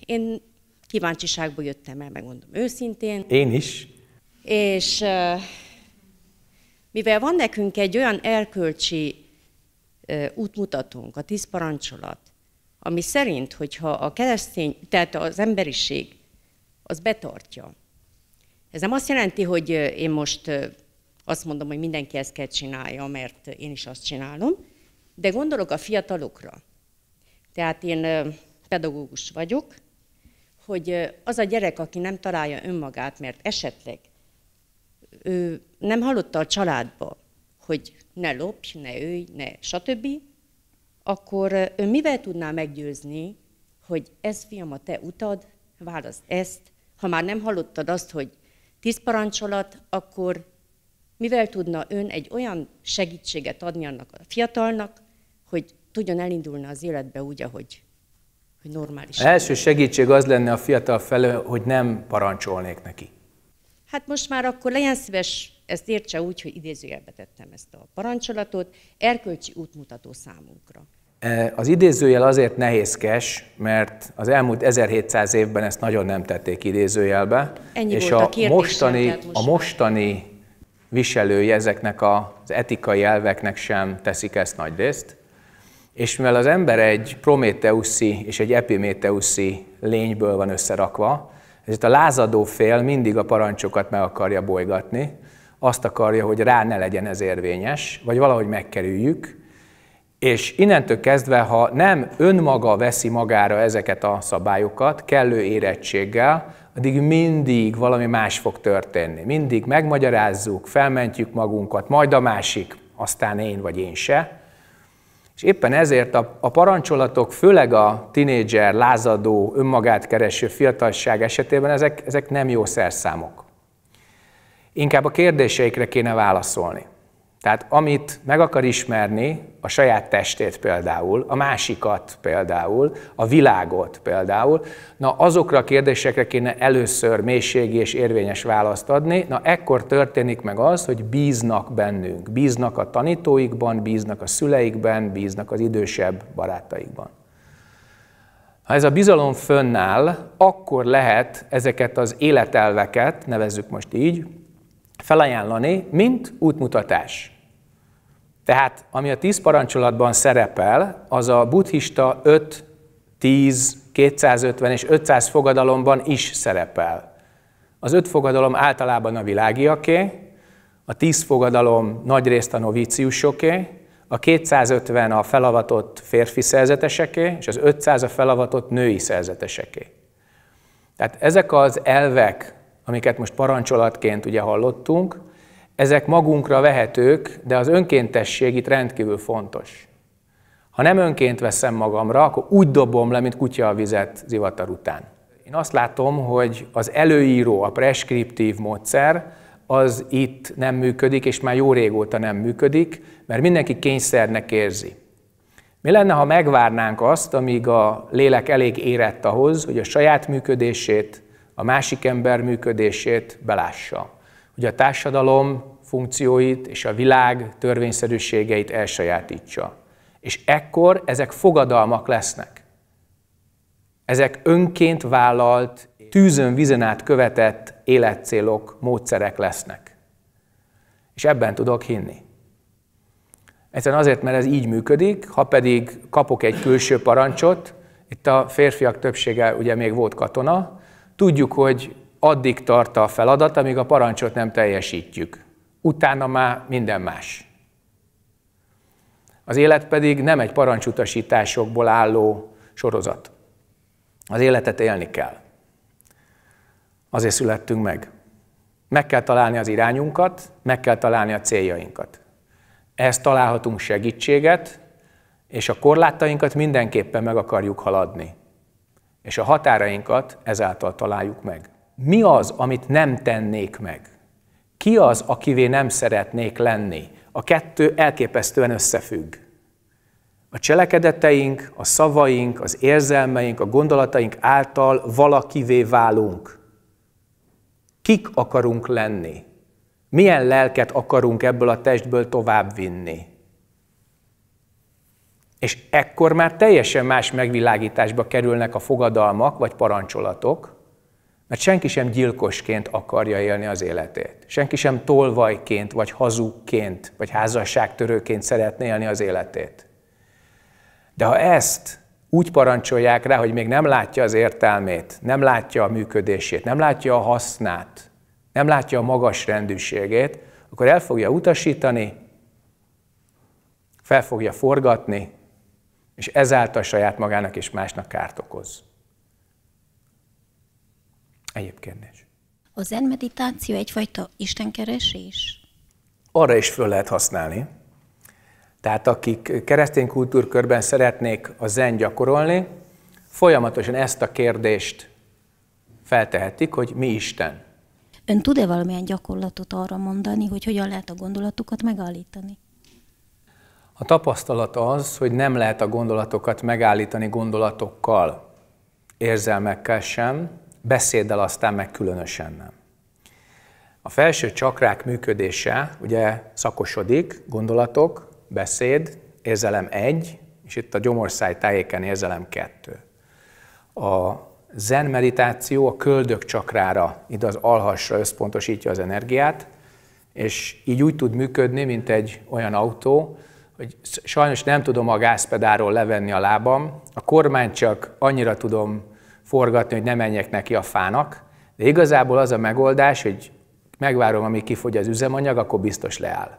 G: én Kíváncsiságból jöttem el, megmondom őszintén. Én is. És mivel van nekünk egy olyan erkölcsi útmutatónk, a tíz parancsolat, ami szerint, hogyha a keresztény, tehát az emberiség, az betartja. Ez nem azt jelenti, hogy én most azt mondom, hogy mindenki ezt kell csinálja, mert én is azt csinálom, de gondolok a fiatalokra. Tehát én pedagógus vagyok, hogy az a gyerek, aki nem találja önmagát, mert esetleg ő nem hallotta a családba, hogy ne lopj, ne őj, ne stb., akkor ő mivel tudná meggyőzni, hogy ez fiam a te utad, válasz ezt, ha már nem hallottad azt, hogy tíz parancsolat, akkor mivel tudna ön egy olyan segítséget adni annak a fiatalnak, hogy tudjon elindulni az életbe úgy, ahogy hogy normális.
A: Első segítség az lenne a fiatal felő, hogy nem parancsolnék neki.
G: Hát most már akkor legyen szíves, ezt értse úgy, hogy idézőjelbe tettem ezt a parancsolatot, erkölcsi útmutató számunkra.
A: E, az idézőjel azért nehézkes, mert az elmúlt 1700 évben ezt nagyon nem tették idézőjelbe. Ennyi és volt a, kérdés. mostani, most a mostani viselői ezeknek az etikai elveknek sem teszik ezt nagy részt. És mivel az ember egy prométeuszi és egy epiméteuszi lényből van összerakva, ezért a lázadó fél mindig a parancsokat meg akarja bolygatni, azt akarja, hogy rá ne legyen ez érvényes, vagy valahogy megkerüljük, és innentől kezdve, ha nem önmaga veszi magára ezeket a szabályokat kellő érettséggel, addig mindig valami más fog történni. Mindig megmagyarázzuk, felmentjük magunkat, majd a másik, aztán én vagy én se. És éppen ezért a, a parancsolatok, főleg a tinédzser, lázadó, önmagát kereső fiatalság esetében ezek, ezek nem jó szerszámok. Inkább a kérdéseikre kéne válaszolni. Tehát amit meg akar ismerni, a saját testét például, a másikat például, a világot például, na azokra a kérdésekre kéne először mélységi és érvényes választ adni, na ekkor történik meg az, hogy bíznak bennünk, bíznak a tanítóikban, bíznak a szüleikben, bíznak az idősebb barátaikban. Ha ez a bizalom fönnáll, akkor lehet ezeket az életelveket, nevezzük most így, felajánlani, mint útmutatás. Tehát ami a tíz parancsolatban szerepel, az a buddhista 5, 10, 250 és 500 fogadalomban is szerepel. Az öt fogadalom általában a világiaké, a tíz fogadalom nagyrészt a novíciusoké, a 250 a felavatott férfi szerzeteseké, és az 500 a felavatott női szerzeteseké. Tehát ezek az elvek, amiket most parancsolatként ugye hallottunk, ezek magunkra vehetők, de az önkéntesség itt rendkívül fontos. Ha nem önként veszem magamra, akkor úgy dobom le, mint kutya a vizet zivatar után. Én azt látom, hogy az előíró, a preskriptív módszer, az itt nem működik, és már jó régóta nem működik, mert mindenki kényszernek érzi. Mi lenne, ha megvárnánk azt, amíg a lélek elég érett ahhoz, hogy a saját működését, a másik ember működését belássa? hogy a társadalom funkcióit és a világ törvényszerűségeit elsajátítsa. És ekkor ezek fogadalmak lesznek. Ezek önként vállalt, tűzön vizen át követett életcélok, módszerek lesznek. És ebben tudok hinni. Egyszerűen azért, mert ez így működik, ha pedig kapok egy külső parancsot, itt a férfiak többsége ugye még volt katona, tudjuk, hogy addig tart a feladat, amíg a parancsot nem teljesítjük. Utána már minden más. Az élet pedig nem egy parancsutasításokból álló sorozat. Az életet élni kell. Azért születtünk meg. Meg kell találni az irányunkat, meg kell találni a céljainkat. Ehhez találhatunk segítséget, és a korlátainkat mindenképpen meg akarjuk haladni. És a határainkat ezáltal találjuk meg mi az, amit nem tennék meg? Ki az, akivé nem szeretnék lenni? A kettő elképesztően összefügg. A cselekedeteink, a szavaink, az érzelmeink, a gondolataink által valakivé válunk. Kik akarunk lenni? Milyen lelket akarunk ebből a testből továbbvinni? És ekkor már teljesen más megvilágításba kerülnek a fogadalmak vagy parancsolatok, mert senki sem gyilkosként akarja élni az életét. Senki sem tolvajként, vagy hazugként, vagy házasságtörőként szeretné élni az életét. De ha ezt úgy parancsolják rá, hogy még nem látja az értelmét, nem látja a működését, nem látja a hasznát, nem látja a magas rendűségét, akkor el fogja utasítani, fel fogja forgatni, és ezáltal saját magának és másnak kárt okoz. Egyébként nincs.
D: A zen meditáció egyfajta istenkeresés?
A: Arra is föl lehet használni. Tehát akik keresztény kultúrkörben szeretnék a zen gyakorolni, folyamatosan ezt a kérdést feltehetik, hogy mi Isten.
D: Ön tud-e valamilyen gyakorlatot arra mondani, hogy hogyan lehet a gondolatokat megállítani?
A: A tapasztalat az, hogy nem lehet a gondolatokat megállítani gondolatokkal, érzelmekkel sem, beszéddel aztán meg különösen nem. A felső csakrák működése ugye szakosodik, gondolatok, beszéd, érzelem egy, és itt a gyomorszáj tájéken érzelem kettő. A zen meditáció a köldök csakrára, itt az alhasra összpontosítja az energiát, és így úgy tud működni, mint egy olyan autó, hogy sajnos nem tudom a gázpedáról levenni a lábam, a kormány csak annyira tudom forgatni, hogy ne menjek neki a fának, de igazából az a megoldás, hogy megvárom, amíg kifogy az üzemanyag, akkor biztos leáll.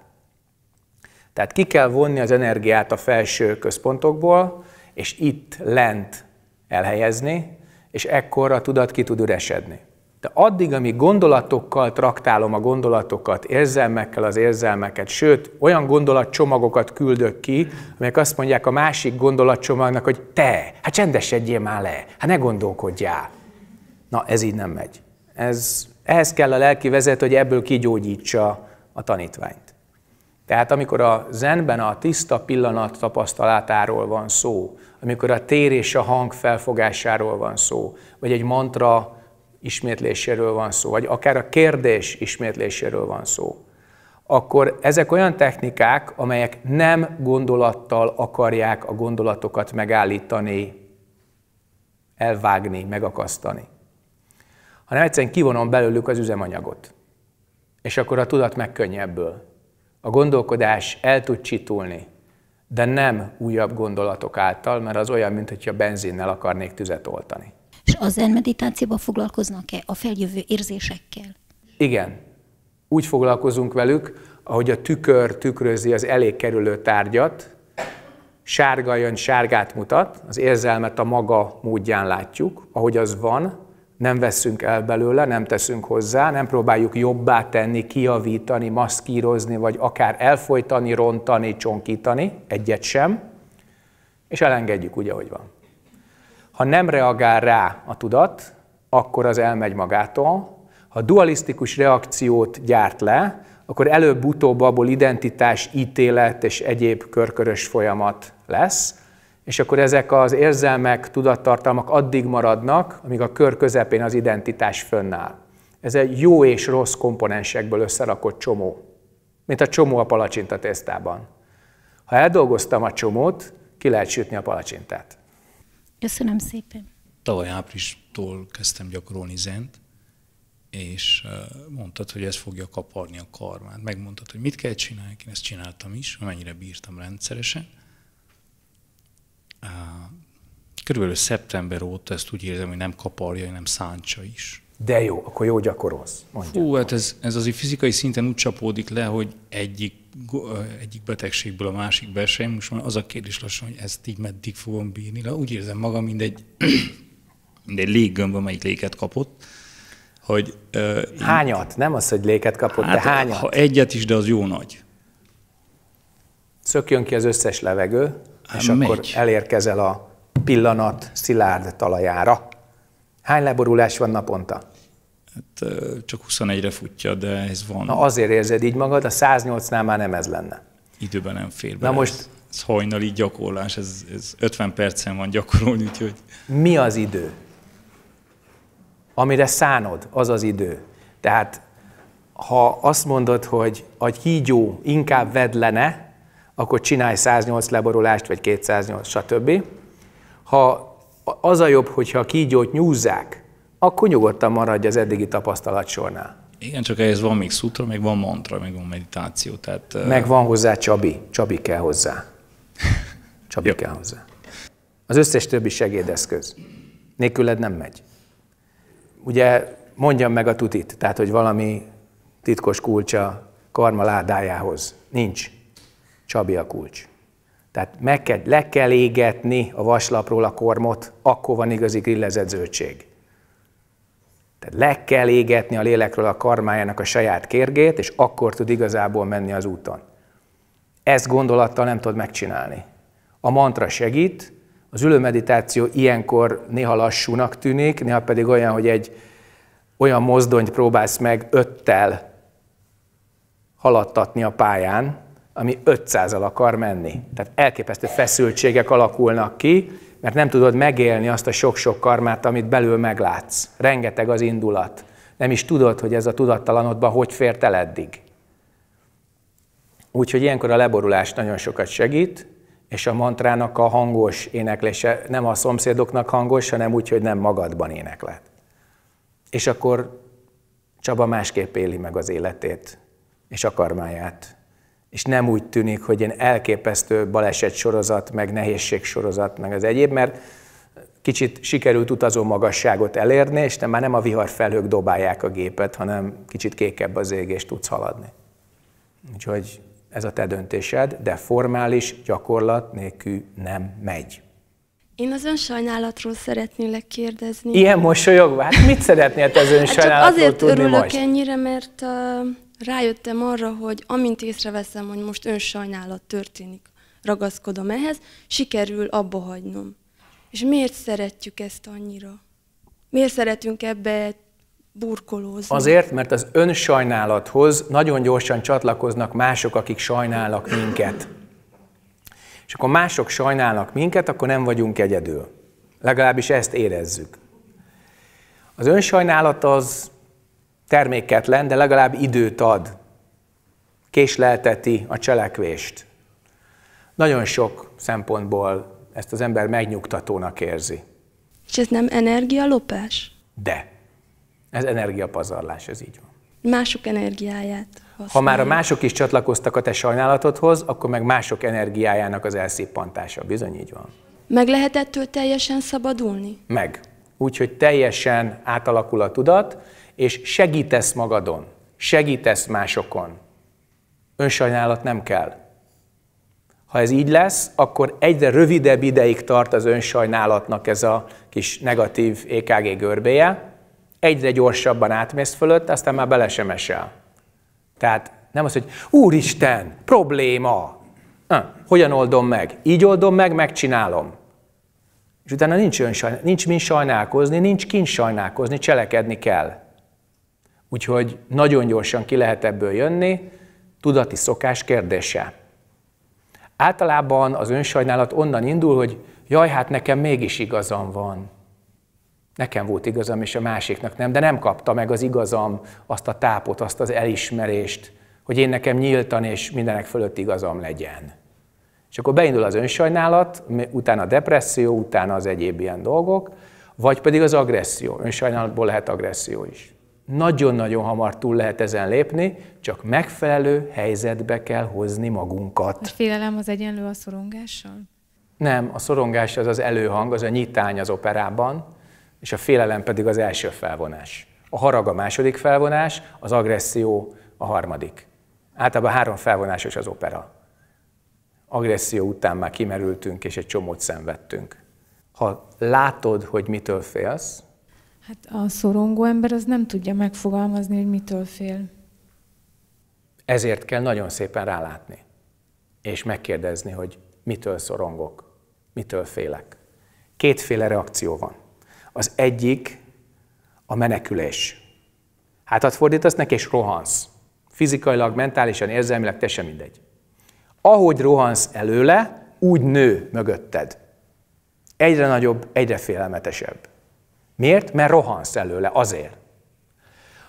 A: Tehát ki kell vonni az energiát a felső központokból, és itt lent elhelyezni, és ekkor a tudat ki tud üresedni. De addig, amíg gondolatokkal traktálom a gondolatokat, érzelmekkel az érzelmeket, sőt, olyan gondolatcsomagokat küldök ki, amelyek azt mondják a másik gondolatcsomagnak, hogy te, hát csendesedjél már le, hát ne gondolkodjál. Na, ez így nem megy. Ez, ehhez kell a lelki vezet, hogy ebből kigyógyítsa a tanítványt. Tehát amikor a zenben a tiszta pillanat tapasztalatáról van szó, amikor a tér és a hang felfogásáról van szó, vagy egy mantra ismétléséről van szó, vagy akár a kérdés ismétléséről van szó, akkor ezek olyan technikák, amelyek nem gondolattal akarják a gondolatokat megállítani, elvágni, megakasztani, hanem egyszerűen kivonom belőlük az üzemanyagot. És akkor a tudat megkönnyebbül. A gondolkodás el tud csitulni, de nem újabb gondolatok által, mert az olyan, mintha benzinnel akarnék tüzet oltani.
D: És az zen meditációban foglalkoznak-e a feljövő érzésekkel?
A: Igen. Úgy foglalkozunk velük, ahogy a tükör tükrözi az elé kerülő tárgyat, sárga jön, sárgát mutat, az érzelmet a maga módján látjuk, ahogy az van, nem veszünk el belőle, nem teszünk hozzá, nem próbáljuk jobbá tenni, kiavítani, maszkírozni, vagy akár elfolytani, rontani, csonkítani, egyet sem, és elengedjük úgy, ahogy van. Ha nem reagál rá a tudat, akkor az elmegy magától. Ha dualisztikus reakciót gyárt le, akkor előbb-utóbb abból identitás, ítélet és egyéb körkörös folyamat lesz, és akkor ezek az érzelmek, tudattartalmak addig maradnak, amíg a kör közepén az identitás fönnáll. Ez egy jó és rossz komponensekből összerakott csomó, mint a csomó a palacsinta tésztában. Ha eldolgoztam a csomót, ki lehet sütni a palacsintát.
D: Köszönöm szépen.
C: Tavaly áprilistól kezdtem gyakorolni zent, és mondtad, hogy ez fogja kaparni a karmát. Megmondtad, hogy mit kell csinálni, én ezt csináltam is, amennyire bírtam rendszeresen. Körülbelül szeptember óta ezt úgy érzem, hogy nem kaparja, hanem szántsa
A: is. De jó, akkor jó gyakorolsz.
C: Mondja. Fú, hát ez, ez azért fizikai szinten úgy csapódik le, hogy egyik, egyik betegségből a másik sem. Most már az a kérdés lassan, hogy ezt így meddig fogom bírni. Le, úgy érzem magam, mint egy, mint egy léggömb, amelyik léket kapott.
A: Hogy, uh, hányat? Én... Nem az, hogy léket kapott, hát, de hányat? Ha egyet is, de az jó nagy. Szökjön ki az összes levegő, hát és megy. akkor elérkezel a pillanat szilárd talajára. Hány leborulás van naponta?
C: Hát csak 21-re futja, de ez van. Na
A: azért érzed így magad, a 108-nál már nem ez lenne.
C: Időben nem fér be. Na most... Ez, ez hajnali gyakorlás, ez, ez
A: 50 percen van gyakorolni, úgyhogy... Mi az idő? Amire szánod, az az idő. Tehát ha azt mondod, hogy a hígyó inkább vedlene, akkor csinálj 108 leborulást, vagy 208, stb. Ha az a jobb, hogyha a kígyót nyúzzák, akkor nyugodtan maradj az eddigi tapasztalat sornál.
C: Igen, csak ehhez van még szutra, meg van mantra, meg van meditáció.
A: Tehát, meg van hozzá Csabi. Csabi kell hozzá. Csabi kell hozzá. Az összes többi segédeszköz. Nélküled nem megy. Ugye mondjam meg a tutit, tehát hogy valami titkos kulcsa karma ládájához. Nincs. Csabi a kulcs. Tehát meg kell, le kell égetni a vaslapról a kormot, akkor van igazi grillezett zöldség. Tehát le kell égetni a lélekről a karmájának a saját kérgét, és akkor tud igazából menni az úton. Ezt gondolattal nem tud megcsinálni. A mantra segít, az ülőmeditáció ilyenkor néha lassúnak tűnik, néha pedig olyan, hogy egy olyan mozdonyt próbálsz meg öttel haladtatni a pályán, ami 500-al akar menni. Tehát elképesztő feszültségek alakulnak ki, mert nem tudod megélni azt a sok-sok karmát, amit belül meglátsz. Rengeteg az indulat. Nem is tudod, hogy ez a tudattalanodban hogy fért el eddig. Úgyhogy ilyenkor a leborulás nagyon sokat segít, és a mantrának a hangos éneklése nem a szomszédoknak hangos, hanem úgy, hogy nem magadban éneklet. És akkor Csaba másképp éli meg az életét és a karmáját és nem úgy tűnik, hogy én elképesztő baleset sorozat, meg nehézség sorozat, meg az egyéb, mert kicsit sikerült utazó magasságot elérni, és te már nem a viharfelhők dobálják a gépet, hanem kicsit kékebb az ég, és tudsz haladni. Úgyhogy ez a te döntésed, de formális gyakorlat nélkül nem megy.
B: Én az sajnálatról szeretnélek kérdezni. Ilyen
A: mosolyogva? Hát mit szeretnél az ön hát csak azért tudni örülök most?
B: ennyire, mert uh, rájöttem arra, hogy amint észreveszem, hogy most önsajnálat történik, ragaszkodom ehhez, sikerül abba hagynom. És miért szeretjük ezt annyira? Miért szeretünk ebbe burkolózni? Azért,
A: mert az önsajnálathoz nagyon gyorsan csatlakoznak mások, akik sajnálnak minket. És akkor mások sajnálnak minket, akkor nem vagyunk egyedül. Legalábbis ezt érezzük. Az önsajnálat az terméketlen, de legalább időt ad, késlelteti a cselekvést. Nagyon sok szempontból ezt az ember megnyugtatónak érzi.
B: És ez nem energialopás?
A: De. Ez energiapazarlás, ez így van.
B: Mások energiáját. Használja. Ha már a mások
A: is csatlakoztak a te sajnálatodhoz, akkor meg mások energiájának az elszippantása, bizony így van.
B: Meg lehet ettől teljesen szabadulni?
A: Meg. Úgyhogy teljesen átalakul a tudat, és segítesz magadon, segítesz másokon. Önsajnálat nem kell. Ha ez így lesz, akkor egyre rövidebb ideig tart az önsajnálatnak ez a kis negatív EKG görbéje, egyre gyorsabban átmész fölött, aztán már bele sem esel. Tehát nem az, hogy Úristen, probléma! Ha, hogyan oldom meg? Így oldom meg, megcsinálom. És utána nincs, önsajn, nincs min sajnálkozni, nincs kin sajnálkozni, cselekedni kell. Úgyhogy nagyon gyorsan ki lehet ebből jönni, tudati szokás kérdése. Általában az önsajnálat onnan indul, hogy jaj, hát nekem mégis igazam van. Nekem volt igazam, és a másiknak nem, de nem kapta meg az igazam, azt a tápot, azt az elismerést, hogy én nekem nyíltan és mindenek fölött igazam legyen. És akkor beindul az önsajnálat, utána a depresszió, utána az egyéb ilyen dolgok, vagy pedig az agresszió. Önsajnálatból lehet agresszió is nagyon-nagyon hamar túl lehet ezen lépni, csak megfelelő helyzetbe kell hozni magunkat. A
F: félelem az egyenlő a szorongással?
A: Nem, a szorongás az az előhang, az a nyitány az operában, és a félelem pedig az első felvonás. A harag a második felvonás, az agresszió a harmadik. Általában három felvonásos az opera. Agresszió után már kimerültünk, és egy csomót szenvedtünk. Ha látod, hogy mitől félsz,
F: Hát a szorongó ember az nem tudja megfogalmazni, hogy mitől fél.
A: Ezért kell nagyon szépen rálátni, és megkérdezni, hogy mitől szorongok, mitől félek. Kétféle reakció van. Az egyik a menekülés. Hát Hátat fordítasz neki, és rohansz. Fizikailag, mentálisan, érzelmileg, te sem mindegy. Ahogy rohansz előle, úgy nő mögötted. Egyre nagyobb, egyre félelmetesebb. Miért? Mert rohansz előle, azért.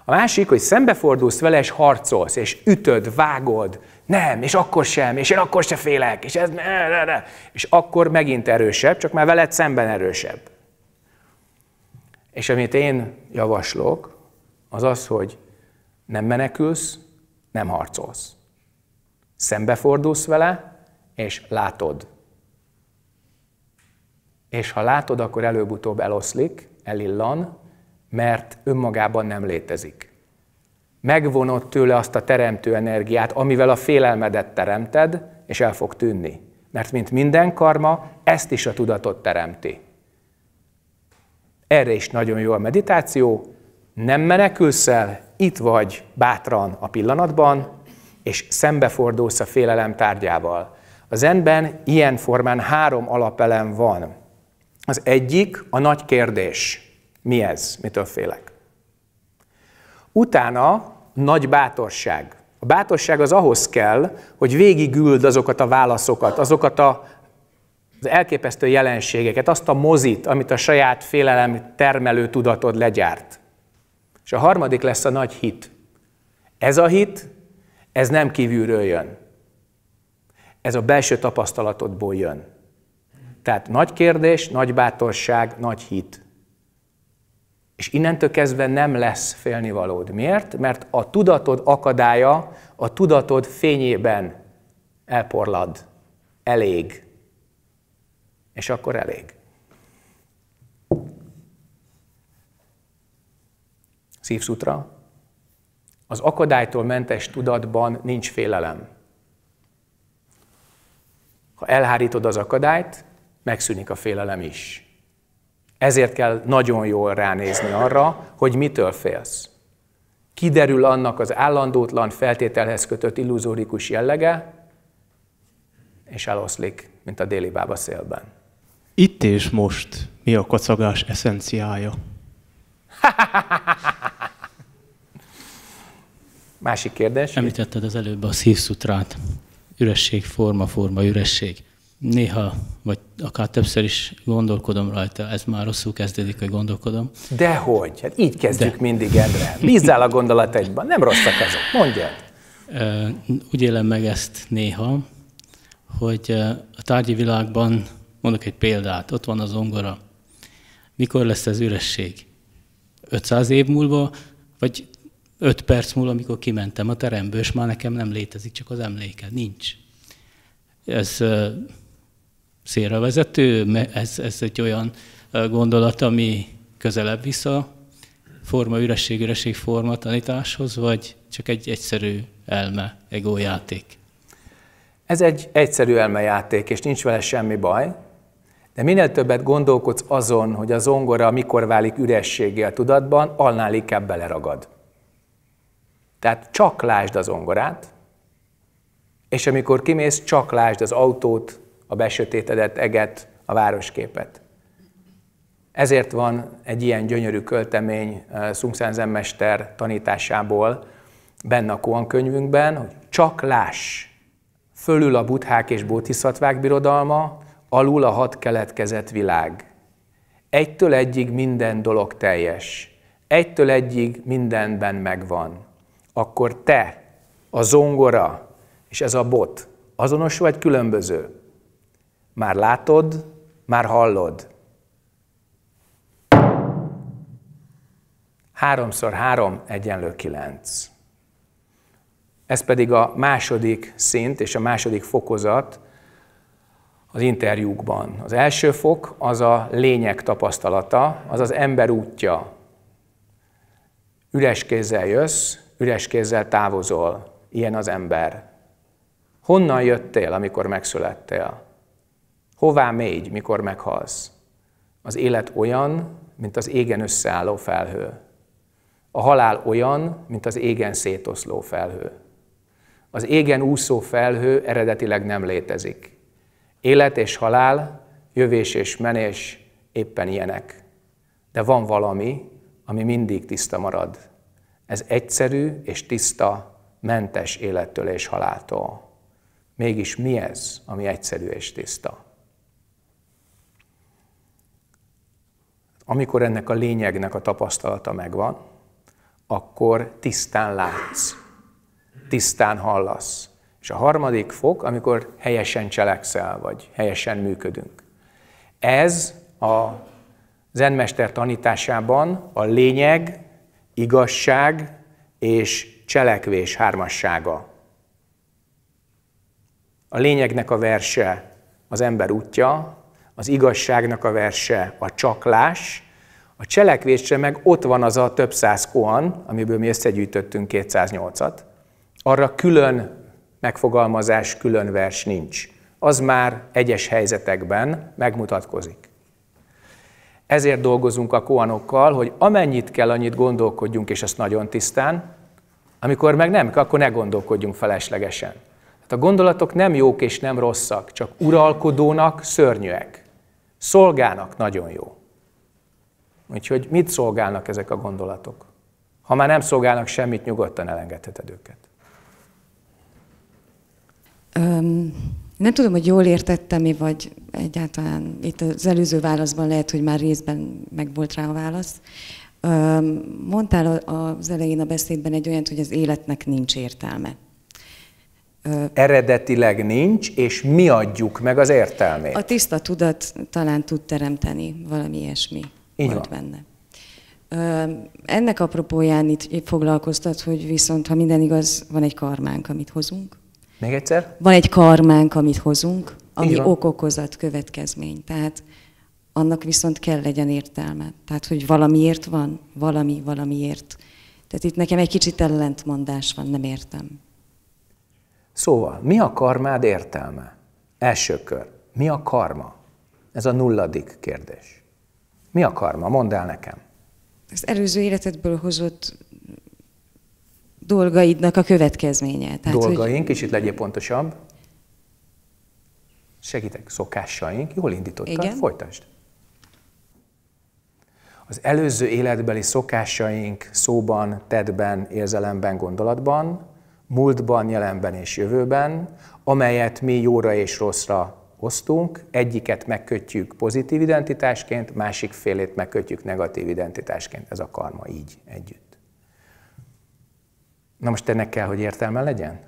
A: A másik, hogy szembefordulsz vele, és harcolsz, és ütöd, vágod, nem, és akkor sem, és én akkor se félek, és ez ne, ne, ne. És akkor megint erősebb, csak már veled szemben erősebb. És amit én javaslok, az az, hogy nem menekülsz, nem harcolsz. Szembefordulsz vele, és látod. És ha látod, akkor előbb-utóbb eloszlik, elillan, mert önmagában nem létezik. Megvonod tőle azt a teremtő energiát, amivel a félelmedet teremted, és el fog tűnni. Mert mint minden karma, ezt is a tudatot teremti. Erre is nagyon jó a meditáció. Nem menekülsz el, itt vagy bátran a pillanatban, és szembefordulsz a félelem tárgyával. Az enben ilyen formán három alapelem van – az egyik a nagy kérdés. Mi ez? Mitől félek? Utána nagy bátorság. A bátorság az ahhoz kell, hogy végigüld azokat a válaszokat, azokat a, az elképesztő jelenségeket, azt a mozit, amit a saját félelem termelő tudatod legyárt. És a harmadik lesz a nagy hit. Ez a hit, ez nem kívülről jön. Ez a belső tapasztalatodból jön. Tehát nagy kérdés, nagy bátorság, nagy hit. És innentől kezdve nem lesz félnivalód. Miért? Mert a tudatod akadálya a tudatod fényében elporlad. Elég. És akkor elég. Szívszutra. Az akadálytól mentes tudatban nincs félelem. Ha elhárítod az akadályt, megszűnik a félelem is. Ezért kell nagyon jól ránézni arra, hogy mitől félsz. Kiderül annak az állandótlan feltételhez kötött illuzórikus jellege, és eloszlik, mint a déli bába szélben.
D: Itt és most mi a kacagás eszenciája? Másik kérdés? Említetted az előbb a szívszutrát. Üresség, forma, forma, üresség néha, vagy akár többször is gondolkodom rajta, ez már rosszul kezdődik, hogy gondolkodom.
A: Dehogy, hát így kezdjük De. mindig, Endre. Bízzál a gondolataidban, nem rosszak azok, mondjad.
D: Úgy élem meg ezt néha, hogy a tárgyi világban, mondok egy példát, ott van az ongora. Mikor lesz ez üresség? 500 év múlva, vagy 5 perc múlva, amikor kimentem a teremből, és már nekem nem létezik, csak az emléke, nincs. Ez szélrevezető, ez, ez egy olyan gondolat, ami közelebb vissza a forma, üresség, üresség forma tanításhoz, vagy csak egy egyszerű elme, egójáték?
A: Ez egy egyszerű elmejáték, és nincs vele semmi baj, de minél többet gondolkodsz azon, hogy az ongora mikor válik ürességé a tudatban, annál inkább beleragad. Tehát csak lásd az ongorát, és amikor kimész, csak lásd az autót, a besötétedett eget, a városképet. Ezért van egy ilyen gyönyörű költemény eh, Szungszán mester tanításából benne a Koan könyvünkben, hogy csak láss, fölül a buthák és bótiszatvág birodalma, alul a hat keletkezett világ. Egytől egyig minden dolog teljes, egytől egyig mindenben megvan. Akkor te, a zongora és ez a bot azonos vagy különböző? Már látod, már hallod. Háromszor három egyenlő kilenc. Ez pedig a második szint és a második fokozat az interjúkban. Az első fok az a lényeg tapasztalata, az az ember útja. Üres kézzel jössz, üres kézzel távozol. Ilyen az ember. Honnan jöttél, amikor megszülettél? Hová mégy, mikor meghalsz? Az élet olyan, mint az égen összeálló felhő. A halál olyan, mint az égen szétoszló felhő. Az égen úszó felhő eredetileg nem létezik. Élet és halál, jövés és menés éppen ilyenek. De van valami, ami mindig tiszta marad. Ez egyszerű és tiszta, mentes élettől és haláltól. Mégis mi ez, ami egyszerű és tiszta? amikor ennek a lényegnek a tapasztalata megvan, akkor tisztán látsz, tisztán hallasz. És a harmadik fok, amikor helyesen cselekszel, vagy helyesen működünk. Ez a zenmester tanításában a lényeg, igazság és cselekvés hármassága. A lényegnek a verse az ember útja, az igazságnak a verse a csaklás, a cselekvésre meg ott van az a több száz koan, amiből mi összegyűjtöttünk 208-at. Arra külön megfogalmazás, külön vers nincs. Az már egyes helyzetekben megmutatkozik. Ezért dolgozunk a koanokkal, hogy amennyit kell, annyit gondolkodjunk, és azt nagyon tisztán, amikor meg nem, akkor ne gondolkodjunk feleslegesen. Hát a gondolatok nem jók és nem rosszak, csak uralkodónak szörnyűek. Szolgálnak nagyon jó. Úgyhogy mit szolgálnak ezek a gondolatok? Ha már nem szolgálnak semmit, nyugodtan elengedheted őket.
F: Um, nem tudom, hogy jól értettem-e, vagy egyáltalán itt az előző válaszban lehet, hogy már részben volt rá a válasz. mondtál az elején a beszédben egy olyan, hogy az életnek nincs értelme.
A: Eredetileg nincs, és mi adjuk meg az értelmét. A
F: tiszta tudat talán tud teremteni valami ilyesmi. Így volt van. benne. Ennek apropóján itt foglalkoztat, hogy viszont, ha minden igaz, van egy karmánk, amit hozunk. Még egyszer? Van egy karmánk, amit hozunk, ami okokozat következmény. Tehát annak viszont kell legyen értelme. Tehát, hogy valamiért van, valami valamiért.
A: Tehát itt nekem egy kicsit ellentmondás van, nem értem. Szóval, mi a karmád értelme? Első kör. Mi a karma? Ez a nulladik kérdés. Mi a karma? Mondd el nekem.
F: Az előző életedből hozott dolgaidnak a következménye. Tehát, Dolgaink, hogy...
A: kicsit legyél pontosabb. Segítek, szokásaink. Jól indítottad, Igen? folytasd. Az előző életbeli szokásaink szóban, tedben, érzelemben, gondolatban múltban, jelenben és jövőben, amelyet mi jóra és rosszra osztunk, egyiket megkötjük pozitív identitásként, másik félét megkötjük negatív identitásként. Ez a karma így együtt. Na most ennek kell, hogy értelme legyen?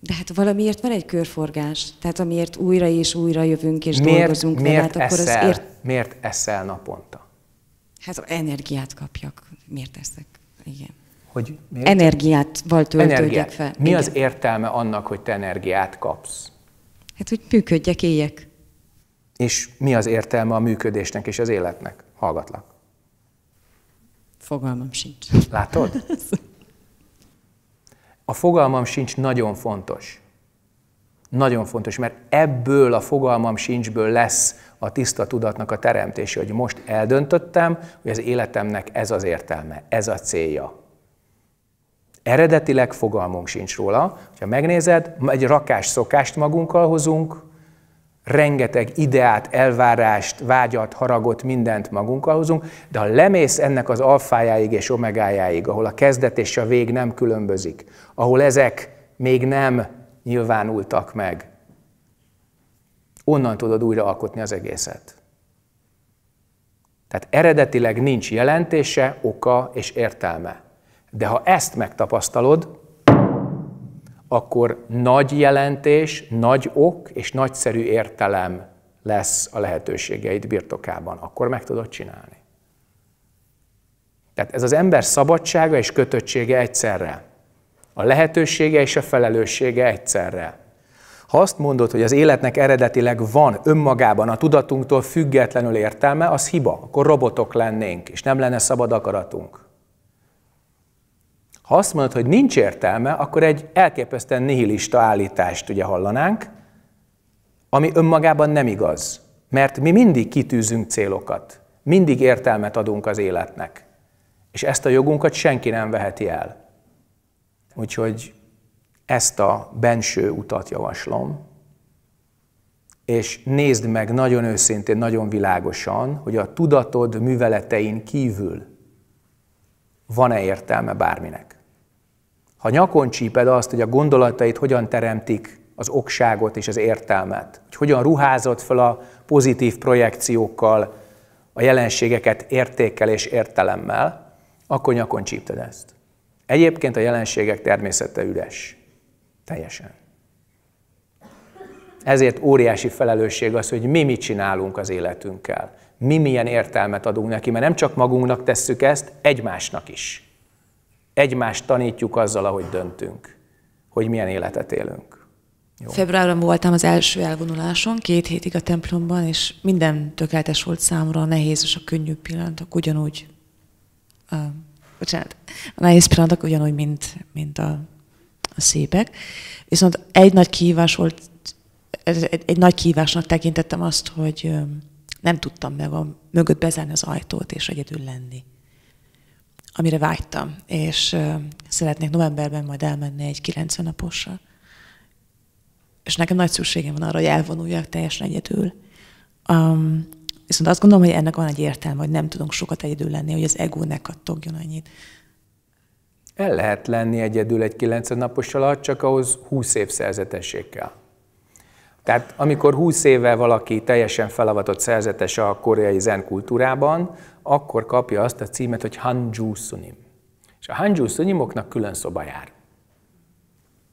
F: De hát valamiért van egy körforgás, tehát amiért újra és újra jövünk és miért, dolgozunk. Miért, hát eszel, akkor az
A: ért... miért eszel naponta?
F: Hát energiát kapjak,
A: miért eszek, igen hogy miért? Energiát töltődjek Energiát. fel. Mi Igen. az értelme annak, hogy te energiát kapsz?
F: Hát, hogy működjek, éljek.
A: És mi az értelme a működésnek és az életnek? Hallgatlak. Fogalmam sincs. Látod? A fogalmam sincs nagyon fontos. Nagyon fontos, mert ebből a fogalmam sincsből lesz a tiszta tudatnak a teremtése, hogy most eldöntöttem, hogy az életemnek ez az értelme, ez a célja. Eredetileg fogalmunk sincs róla. Ha megnézed, egy rakás szokást magunkkal hozunk, rengeteg ideát, elvárást, vágyat, haragot, mindent magunkkal hozunk, de ha lemész ennek az alfájáig és omegájáig, ahol a kezdet és a vég nem különbözik, ahol ezek még nem nyilvánultak meg, onnan tudod újra alkotni az egészet. Tehát eredetileg nincs jelentése, oka és értelme. De ha ezt megtapasztalod, akkor nagy jelentés, nagy ok és nagyszerű értelem lesz a lehetőségeid birtokában. Akkor meg tudod csinálni. Tehát ez az ember szabadsága és kötöttsége egyszerre. A lehetősége és a felelőssége egyszerre. Ha azt mondod, hogy az életnek eredetileg van önmagában a tudatunktól függetlenül értelme, az hiba, akkor robotok lennénk, és nem lenne szabad akaratunk. Ha azt mondod, hogy nincs értelme, akkor egy elképesztően nihilista állítást ugye hallanánk, ami önmagában nem igaz. Mert mi mindig kitűzünk célokat, mindig értelmet adunk az életnek. És ezt a jogunkat senki nem veheti el. Úgyhogy ezt a benső utat javaslom, és nézd meg nagyon őszintén, nagyon világosan, hogy a tudatod műveletein kívül van-e értelme bárminek. Ha nyakon csíped azt, hogy a gondolataid hogyan teremtik az okságot és az értelmet, hogy hogyan ruházod fel a pozitív projekciókkal a jelenségeket értékkel és értelemmel, akkor nyakon csípted ezt. Egyébként a jelenségek természete üres. Teljesen. Ezért óriási felelősség az, hogy mi mit csinálunk az életünkkel. Mi milyen értelmet adunk neki, mert nem csak magunknak tesszük ezt, egymásnak is egymást tanítjuk azzal, ahogy döntünk, hogy milyen életet élünk. Jó.
F: Februárban voltam az első elvonuláson, két hétig a templomban, és minden tökéletes volt számomra, a nehéz és a könnyű pillanatok ugyanúgy, a, bocsánat, a nehéz pillanatok ugyanúgy, mint, mint a, a szépek. Viszont egy nagy kihívás volt, egy, egy nagy kihívásnak tekintettem azt, hogy nem tudtam meg a mögött bezárni az ajtót és egyedül lenni amire vágytam, és szeretnék novemberben majd elmenni egy 90 naposra. És nekem nagy szükségem van arra, hogy elvonuljak teljesen egyedül. Um, viszont azt gondolom, hogy ennek van egy értelme, hogy nem tudunk sokat egyedül lenni, hogy az ego ne kattogjon
D: annyit.
A: El lehet lenni egyedül egy 90 napos alatt, csak ahhoz 20 év szerzetesség kell. Tehát amikor 20 éve valaki teljesen felavatott szerzetes a koreai zen kultúrában, akkor kapja azt a címet, hogy Hanju Sunim. És a Hanju Sunimoknak külön szoba jár.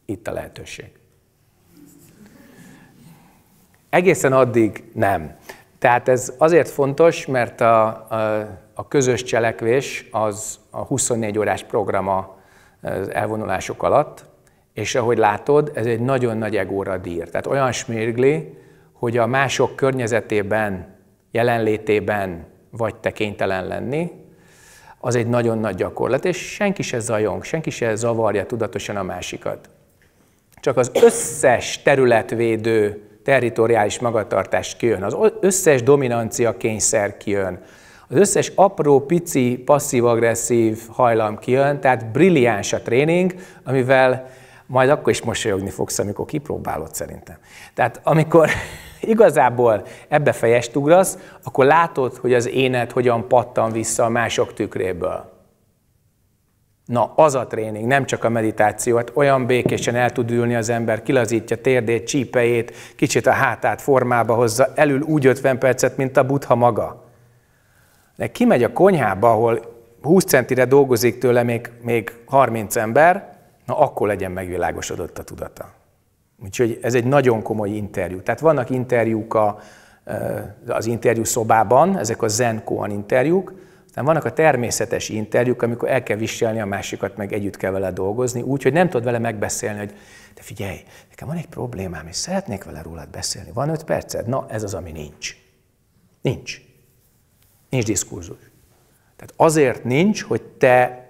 A: Itt a lehetőség. Egészen addig nem. Tehát ez azért fontos, mert a, a, a közös cselekvés az a 24 órás programa az elvonulások alatt, és ahogy látod, ez egy nagyon nagy egóra dír. Tehát olyan smirgli, hogy a mások környezetében, jelenlétében vagy te kénytelen lenni, az egy nagyon nagy gyakorlat, és senki se zajong, senki se zavarja tudatosan a másikat. Csak az összes területvédő territoriális magatartás kijön, az összes dominancia kényszer kijön, az összes apró, pici, passzív-agresszív hajlam kijön, tehát brilliáns a tréning, amivel majd akkor is mosolyogni fogsz, amikor kipróbálod szerintem. Tehát amikor igazából ebbe fejest ugrasz, akkor látod, hogy az éned hogyan pattan vissza a mások tükréből. Na, az a tréning, nem csak a meditáció, hát olyan békésen el tud ülni az ember, kilazítja térdét, csípejét, kicsit a hátát formába hozza, elül úgy 50 percet, mint a butha maga. De kimegy a konyhába, ahol 20 centire dolgozik tőle még, még 30 ember, na akkor legyen megvilágosodott a tudata. Úgyhogy ez egy nagyon komoly interjú. Tehát vannak interjúk a, az interjú szobában, ezek a zenkóan interjúk, de vannak a természetes interjúk, amikor el kell viselni a másikat, meg együtt kell vele dolgozni, úgyhogy hogy nem tudod vele megbeszélni, hogy de figyelj, nekem van egy problémám, és szeretnék vele rólad beszélni. Van öt perced? Na, ez az, ami nincs. Nincs. Nincs diskurzus. Tehát azért nincs, hogy te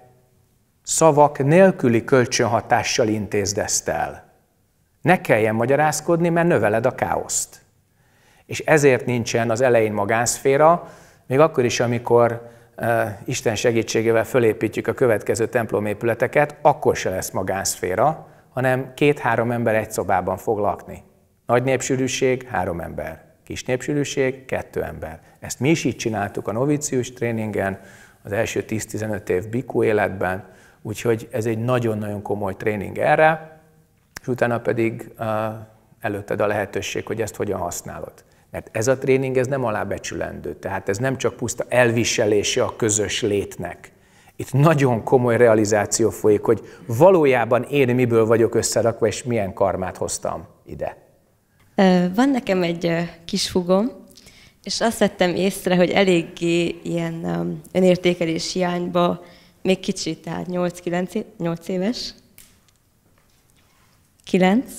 A: szavak nélküli kölcsönhatással intézd ezt el. Ne kelljen magyarázkodni, mert növeled a káoszt. És ezért nincsen az elején magánszféra, még akkor is, amikor Isten segítségével fölépítjük a következő templomépületeket, akkor se lesz magánszféra, hanem két-három ember egy szobában fog lakni. Nagy népsűrűség, három ember. Kis népsűrűség, kettő ember. Ezt mi is így csináltuk a novicius tréningen, az első 10-15 év bikú életben, Úgyhogy ez egy nagyon-nagyon komoly tréning erre, és utána pedig uh, előtted a lehetőség, hogy ezt hogyan használod. Mert ez a tréning ez nem alábecsülendő, tehát ez nem csak puszta elviselése a közös létnek. Itt nagyon komoly realizáció folyik, hogy valójában én miből vagyok összerakva, és milyen karmát hoztam ide.
E: Van nekem egy kis fugom, és azt vettem észre, hogy eléggé ilyen önértékelés hiányba még kicsi, tehát 8-9 éves. 9.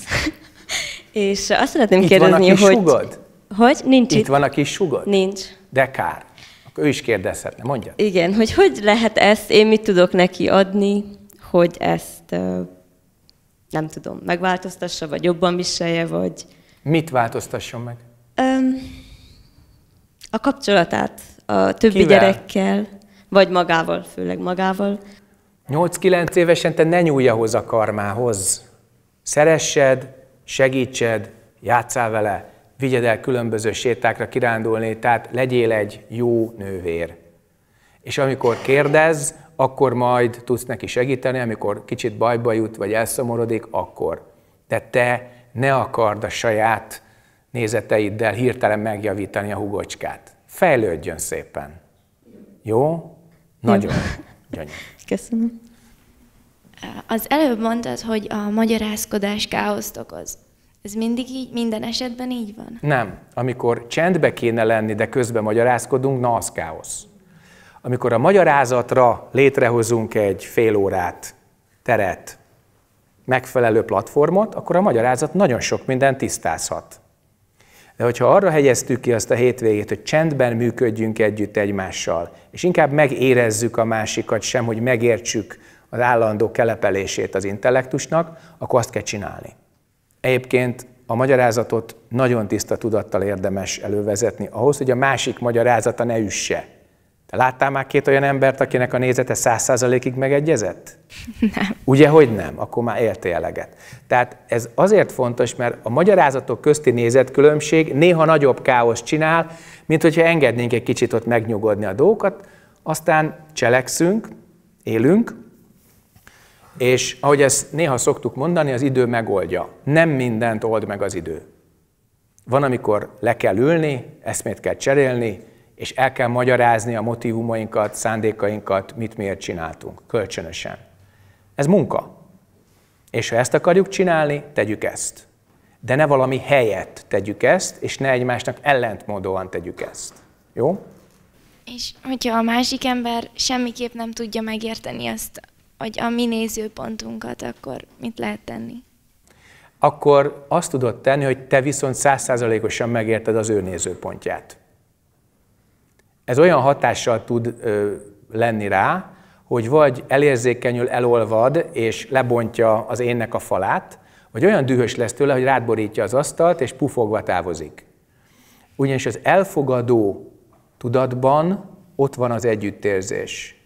E: és azt szeretném itt kérdezni, van a kis hogy... Sugod? Hogy? Nincs itt. Itt van
A: a kis sugod. Nincs. De kár. Akkor ő is kérdezhetne, mondja.
E: Igen, hogy hogy lehet ezt, én mit tudok neki adni, hogy ezt nem tudom, megváltoztassa, vagy jobban viselje, vagy... Mit változtasson meg? a kapcsolatát a többi Kivel? gyerekkel. Vagy magával, főleg magával.
A: 8-9 évesen te ne nyúlj ahhoz a karmához. Szeressed, segítsed, játszál vele, vigyed el különböző sétákra kirándulni, tehát legyél egy jó nővér. És amikor kérdez, akkor majd tudsz neki segíteni, amikor kicsit bajba jut, vagy elszomorodik, akkor. De te ne akard a saját nézeteiddel hirtelen megjavítani a hugocskát. Fejlődjön szépen. Jó? Nagyon. Gyönyör.
B: Köszönöm. Az előbb mondtad, hogy a magyarázkodás káoszt okoz. Ez mindig így, minden esetben így van?
A: Nem. Amikor csendbe kéne lenni, de közben magyarázkodunk, na az káosz. Amikor a magyarázatra létrehozunk egy fél órát, teret, megfelelő platformot, akkor a magyarázat nagyon sok mindent tisztázhat. De hogyha arra hegyeztük ki azt a hétvégét, hogy csendben működjünk együtt egymással, és inkább megérezzük a másikat sem, hogy megértsük az állandó kelepelését az intellektusnak, akkor azt kell csinálni. Egyébként a magyarázatot nagyon tiszta tudattal érdemes elővezetni ahhoz, hogy a másik magyarázata ne üsse. Láttál már két olyan embert, akinek a nézete száz százalékig megegyezett? Nem. Ugye, hogy nem? Akkor már éltél eleget. Tehát ez azért fontos, mert a magyarázatok közti nézetkülönbség néha nagyobb káoszt csinál, mint hogyha engednénk egy kicsit ott megnyugodni a dolgokat, aztán cselekszünk, élünk, és ahogy ezt néha szoktuk mondani, az idő megoldja. Nem mindent old meg az idő. Van, amikor le kell ülni, eszmét kell cserélni, és el kell magyarázni a motivumainkat, szándékainkat, mit miért csináltunk, kölcsönösen. Ez munka. És ha ezt akarjuk csinálni, tegyük ezt. De ne valami helyet tegyük ezt, és ne egymásnak ellentmódóan tegyük ezt. Jó?
B: És hogyha a másik ember semmiképp nem tudja megérteni azt, hogy a mi nézőpontunkat, akkor mit lehet tenni?
A: Akkor azt tudod tenni, hogy te viszont százszázalékosan megérted az ő nézőpontját. Ez olyan hatással tud ö, lenni rá, hogy vagy elérzékenyül elolvad és lebontja az énnek a falát, vagy olyan dühös lesz tőle, hogy rádborítja az asztalt és pufogva távozik. Ugyanis az elfogadó tudatban ott van az együttérzés.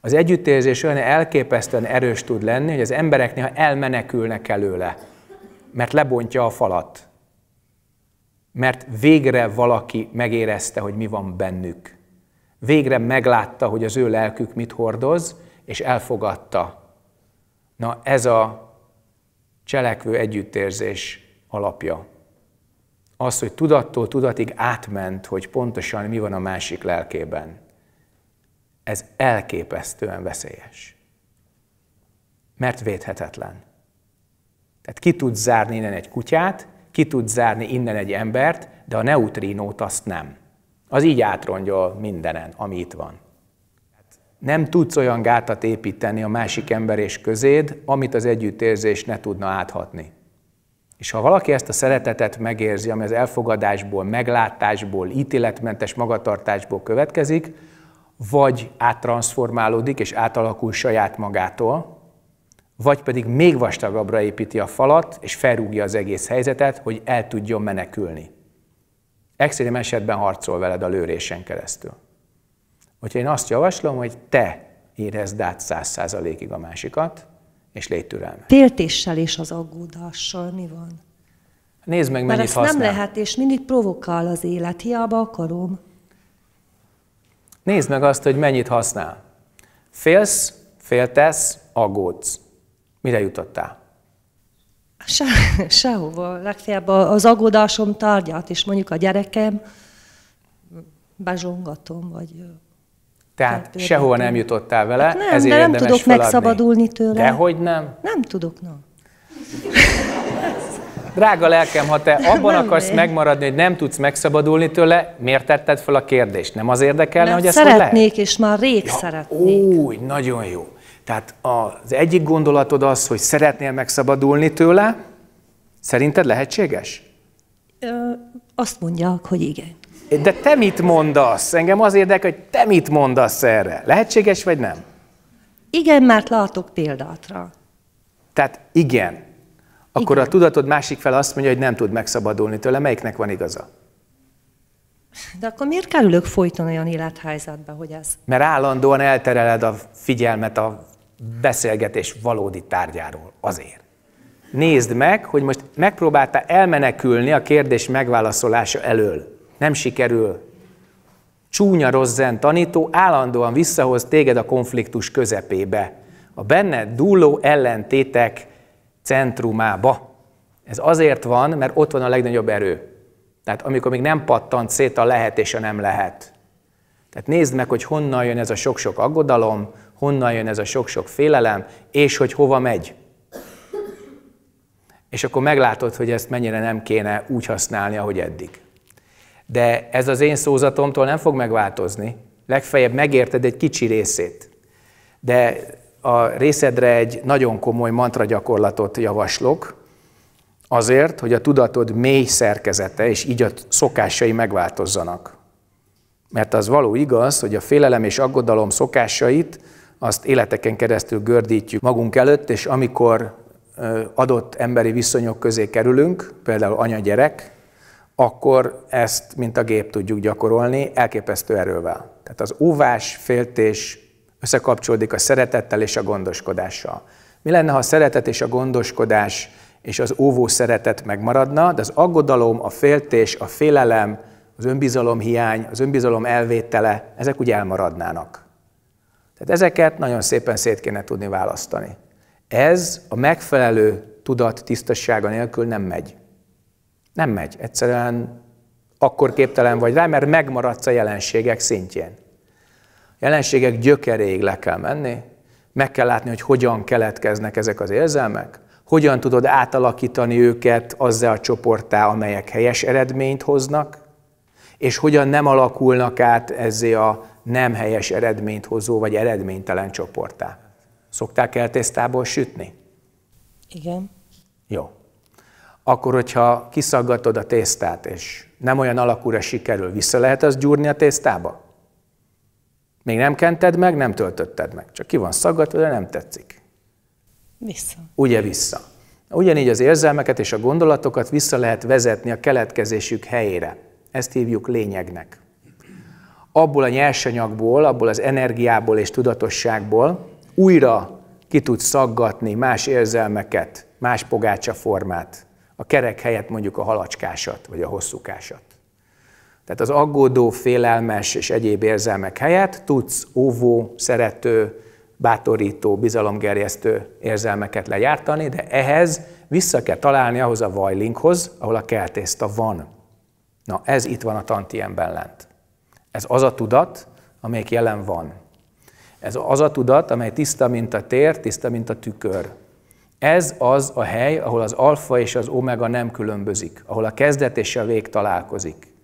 A: Az együttérzés olyan elképesztően erős tud lenni, hogy az emberek néha elmenekülnek előle, mert lebontja a falat. Mert végre valaki megérezte, hogy mi van bennük. Végre meglátta, hogy az ő lelkük mit hordoz, és elfogadta. Na ez a cselekvő együttérzés alapja. Az, hogy tudattól tudatig átment, hogy pontosan mi van a másik lelkében. Ez elképesztően veszélyes. Mert védhetetlen. Tehát ki tud zárni innen egy kutyát, ki tud zárni innen egy embert, de a neutrinót azt nem. Az így átrongyol mindenen, ami itt van. Nem tudsz olyan gátat építeni a másik ember és közéd, amit az együttérzés ne tudna áthatni. És ha valaki ezt a szeretetet megérzi, ami az elfogadásból, meglátásból, ítéletmentes magatartásból következik, vagy áttranszformálódik és átalakul saját magától, vagy pedig még vastagabbra építi a falat, és felrúgja az egész helyzetet, hogy el tudjon menekülni extrém esetben harcol veled a lőrésen keresztül. Úgyhogy én azt javaslom, hogy te érezd át száz százalékig a másikat, és légy türelme.
H: Téltéssel és az aggódással mi van?
A: Nézd meg, Mert mennyit használ. nem
H: lehet, és mindig provokál az élet, hiába akarom.
A: Nézd meg azt, hogy mennyit használ. Félsz, féltesz, aggódsz. Mire jutottál?
D: Se,
H: sehova. Legfeljebb az agódásom tárgyát, és mondjuk a gyerekem bezsongatom, vagy...
A: Tehát kertőre. sehova nem jutottál vele, hát nem, ezért de nem tudok feladni. megszabadulni
H: tőle. Dehogy nem? Nem tudok, nem.
A: Drága lelkem, ha te abban nem akarsz én. megmaradni, hogy nem tudsz megszabadulni tőle, miért tetted fel a kérdést? Nem az érdekelne, nem, hogy ezt szeretnék, hogy
H: lehet? és már rég ja, szeretnék. Új,
A: nagyon jó. Tehát az egyik gondolatod az, hogy szeretnél megszabadulni tőle, szerinted lehetséges?
H: Ö, azt mondják, hogy igen.
A: De te mit mondasz? Engem az érdekel, hogy te mit mondasz erre. Lehetséges vagy nem?
H: Igen, mert látok példátra.
A: Tehát igen. Akkor igen. a tudatod másik fel azt mondja, hogy nem tud megszabadulni tőle. Melyiknek van igaza?
H: De akkor miért kerülök folyton olyan élethelyzetbe, hogy ez?
A: Mert állandóan eltereled a figyelmet a beszélgetés valódi tárgyáról azért. Nézd meg, hogy most megpróbálta elmenekülni a kérdés megválaszolása elől. Nem sikerül. Csúnya rozzen tanító állandóan visszahoz téged a konfliktus közepébe, a benne dúló ellentétek centrumába. Ez azért van, mert ott van a legnagyobb erő. Tehát amikor még nem pattant szét a lehet és a nem lehet. Tehát nézd meg, hogy honnan jön ez a sok-sok aggodalom, honnan jön ez a sok-sok félelem, és hogy hova megy. És akkor meglátod, hogy ezt mennyire nem kéne úgy használni, ahogy eddig. De ez az én szózatomtól nem fog megváltozni. Legfeljebb megérted egy kicsi részét. De a részedre egy nagyon komoly mantra gyakorlatot javaslok, azért, hogy a tudatod mély szerkezete és így a szokásai megváltozzanak. Mert az való igaz, hogy a félelem és aggodalom szokásait azt életeken keresztül gördítjük magunk előtt, és amikor adott emberi viszonyok közé kerülünk, például anya-gyerek, akkor ezt, mint a gép tudjuk gyakorolni elképesztő erővel. Tehát az óvás, féltés összekapcsolódik a szeretettel és a gondoskodással. Mi lenne, ha a szeretet és a gondoskodás és az óvó szeretet megmaradna, de az aggodalom, a féltés, a félelem, az önbizalom hiány, az önbizalom elvétele, ezek úgy elmaradnának. Tehát ezeket nagyon szépen szét kéne tudni választani. Ez a megfelelő tudat tisztassága nélkül nem megy. Nem megy. Egyszerűen akkor képtelen vagy rá, mert megmaradsz a jelenségek szintjén. A jelenségek gyökeréig le kell menni, meg kell látni, hogy hogyan keletkeznek ezek az érzelmek, hogyan tudod átalakítani őket azzal a csoporttá, amelyek helyes eredményt hoznak, és hogyan nem alakulnak át ezzé a nem helyes eredményt hozó vagy eredménytelen csoportá. Szokták el tésztából sütni? Igen. Jó. Akkor, hogyha kiszaggatod a tésztát, és nem olyan alakúra sikerül, vissza lehet az gyúrni a tésztába? Még nem kented meg, nem töltötted meg. Csak ki van szaggatva, de nem tetszik. Vissza. Ugye vissza. Ugyanígy az érzelmeket és a gondolatokat vissza lehet vezetni a keletkezésük helyére. Ezt hívjuk lényegnek. Abból a nyersanyagból, abból az energiából és tudatosságból újra ki tud szaggatni más érzelmeket, más pogácsa formát, a kerek helyett mondjuk a halacskásat, vagy a hosszúkásat. Tehát az aggódó, félelmes és egyéb érzelmek helyett tudsz óvó, szerető, bátorító, bizalomgerjesztő érzelmeket lejártani, de ehhez vissza kell találni ahhoz a vajlinkhoz, ahol a keltészta van. Na ez itt van a tantiemben lent. Ez az a tudat, amelyik jelen van. Ez az a tudat, amely tiszta, mint a tér, tiszta, mint a tükör. Ez az a hely, ahol az alfa és az omega nem különbözik, ahol a kezdet és a vég találkozik,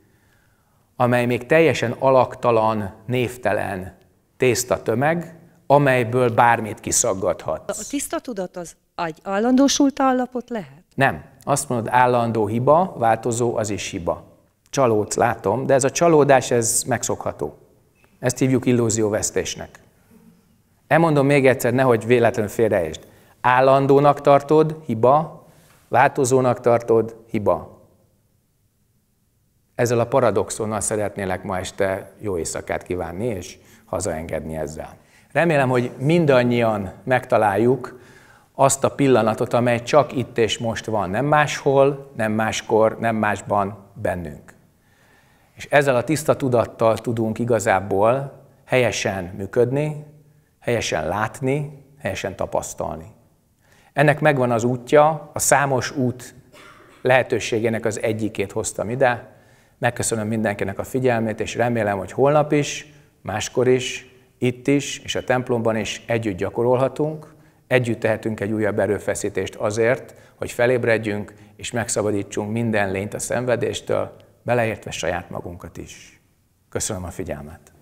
A: amely még teljesen alaktalan, névtelen tészta tömeg, amelyből bármit kiszaggathat.
H: A tiszta tudat az egy állandósult állapot lehet?
A: Nem. Azt mondod, állandó hiba, változó, az is hiba csalót látom, de ez a csalódás, ez megszokható. Ezt hívjuk illúzióvesztésnek. Elmondom még egyszer, nehogy véletlenül félreértsd. Állandónak tartod, hiba, változónak tartod, hiba. Ezzel a paradoxonnal szeretnélek ma este jó éjszakát kívánni, és hazaengedni ezzel. Remélem, hogy mindannyian megtaláljuk azt a pillanatot, amely csak itt és most van, nem máshol, nem máskor, nem másban bennünk. És ezzel a tiszta tudattal tudunk igazából helyesen működni, helyesen látni, helyesen tapasztalni. Ennek megvan az útja, a számos út lehetőségének az egyikét hoztam ide. Megköszönöm mindenkinek a figyelmét, és remélem, hogy holnap is, máskor is, itt is, és a templomban is együtt gyakorolhatunk, együtt tehetünk egy újabb erőfeszítést azért, hogy felébredjünk, és megszabadítsunk minden lényt a szenvedéstől, beleértve saját magunkat is. Köszönöm a figyelmet!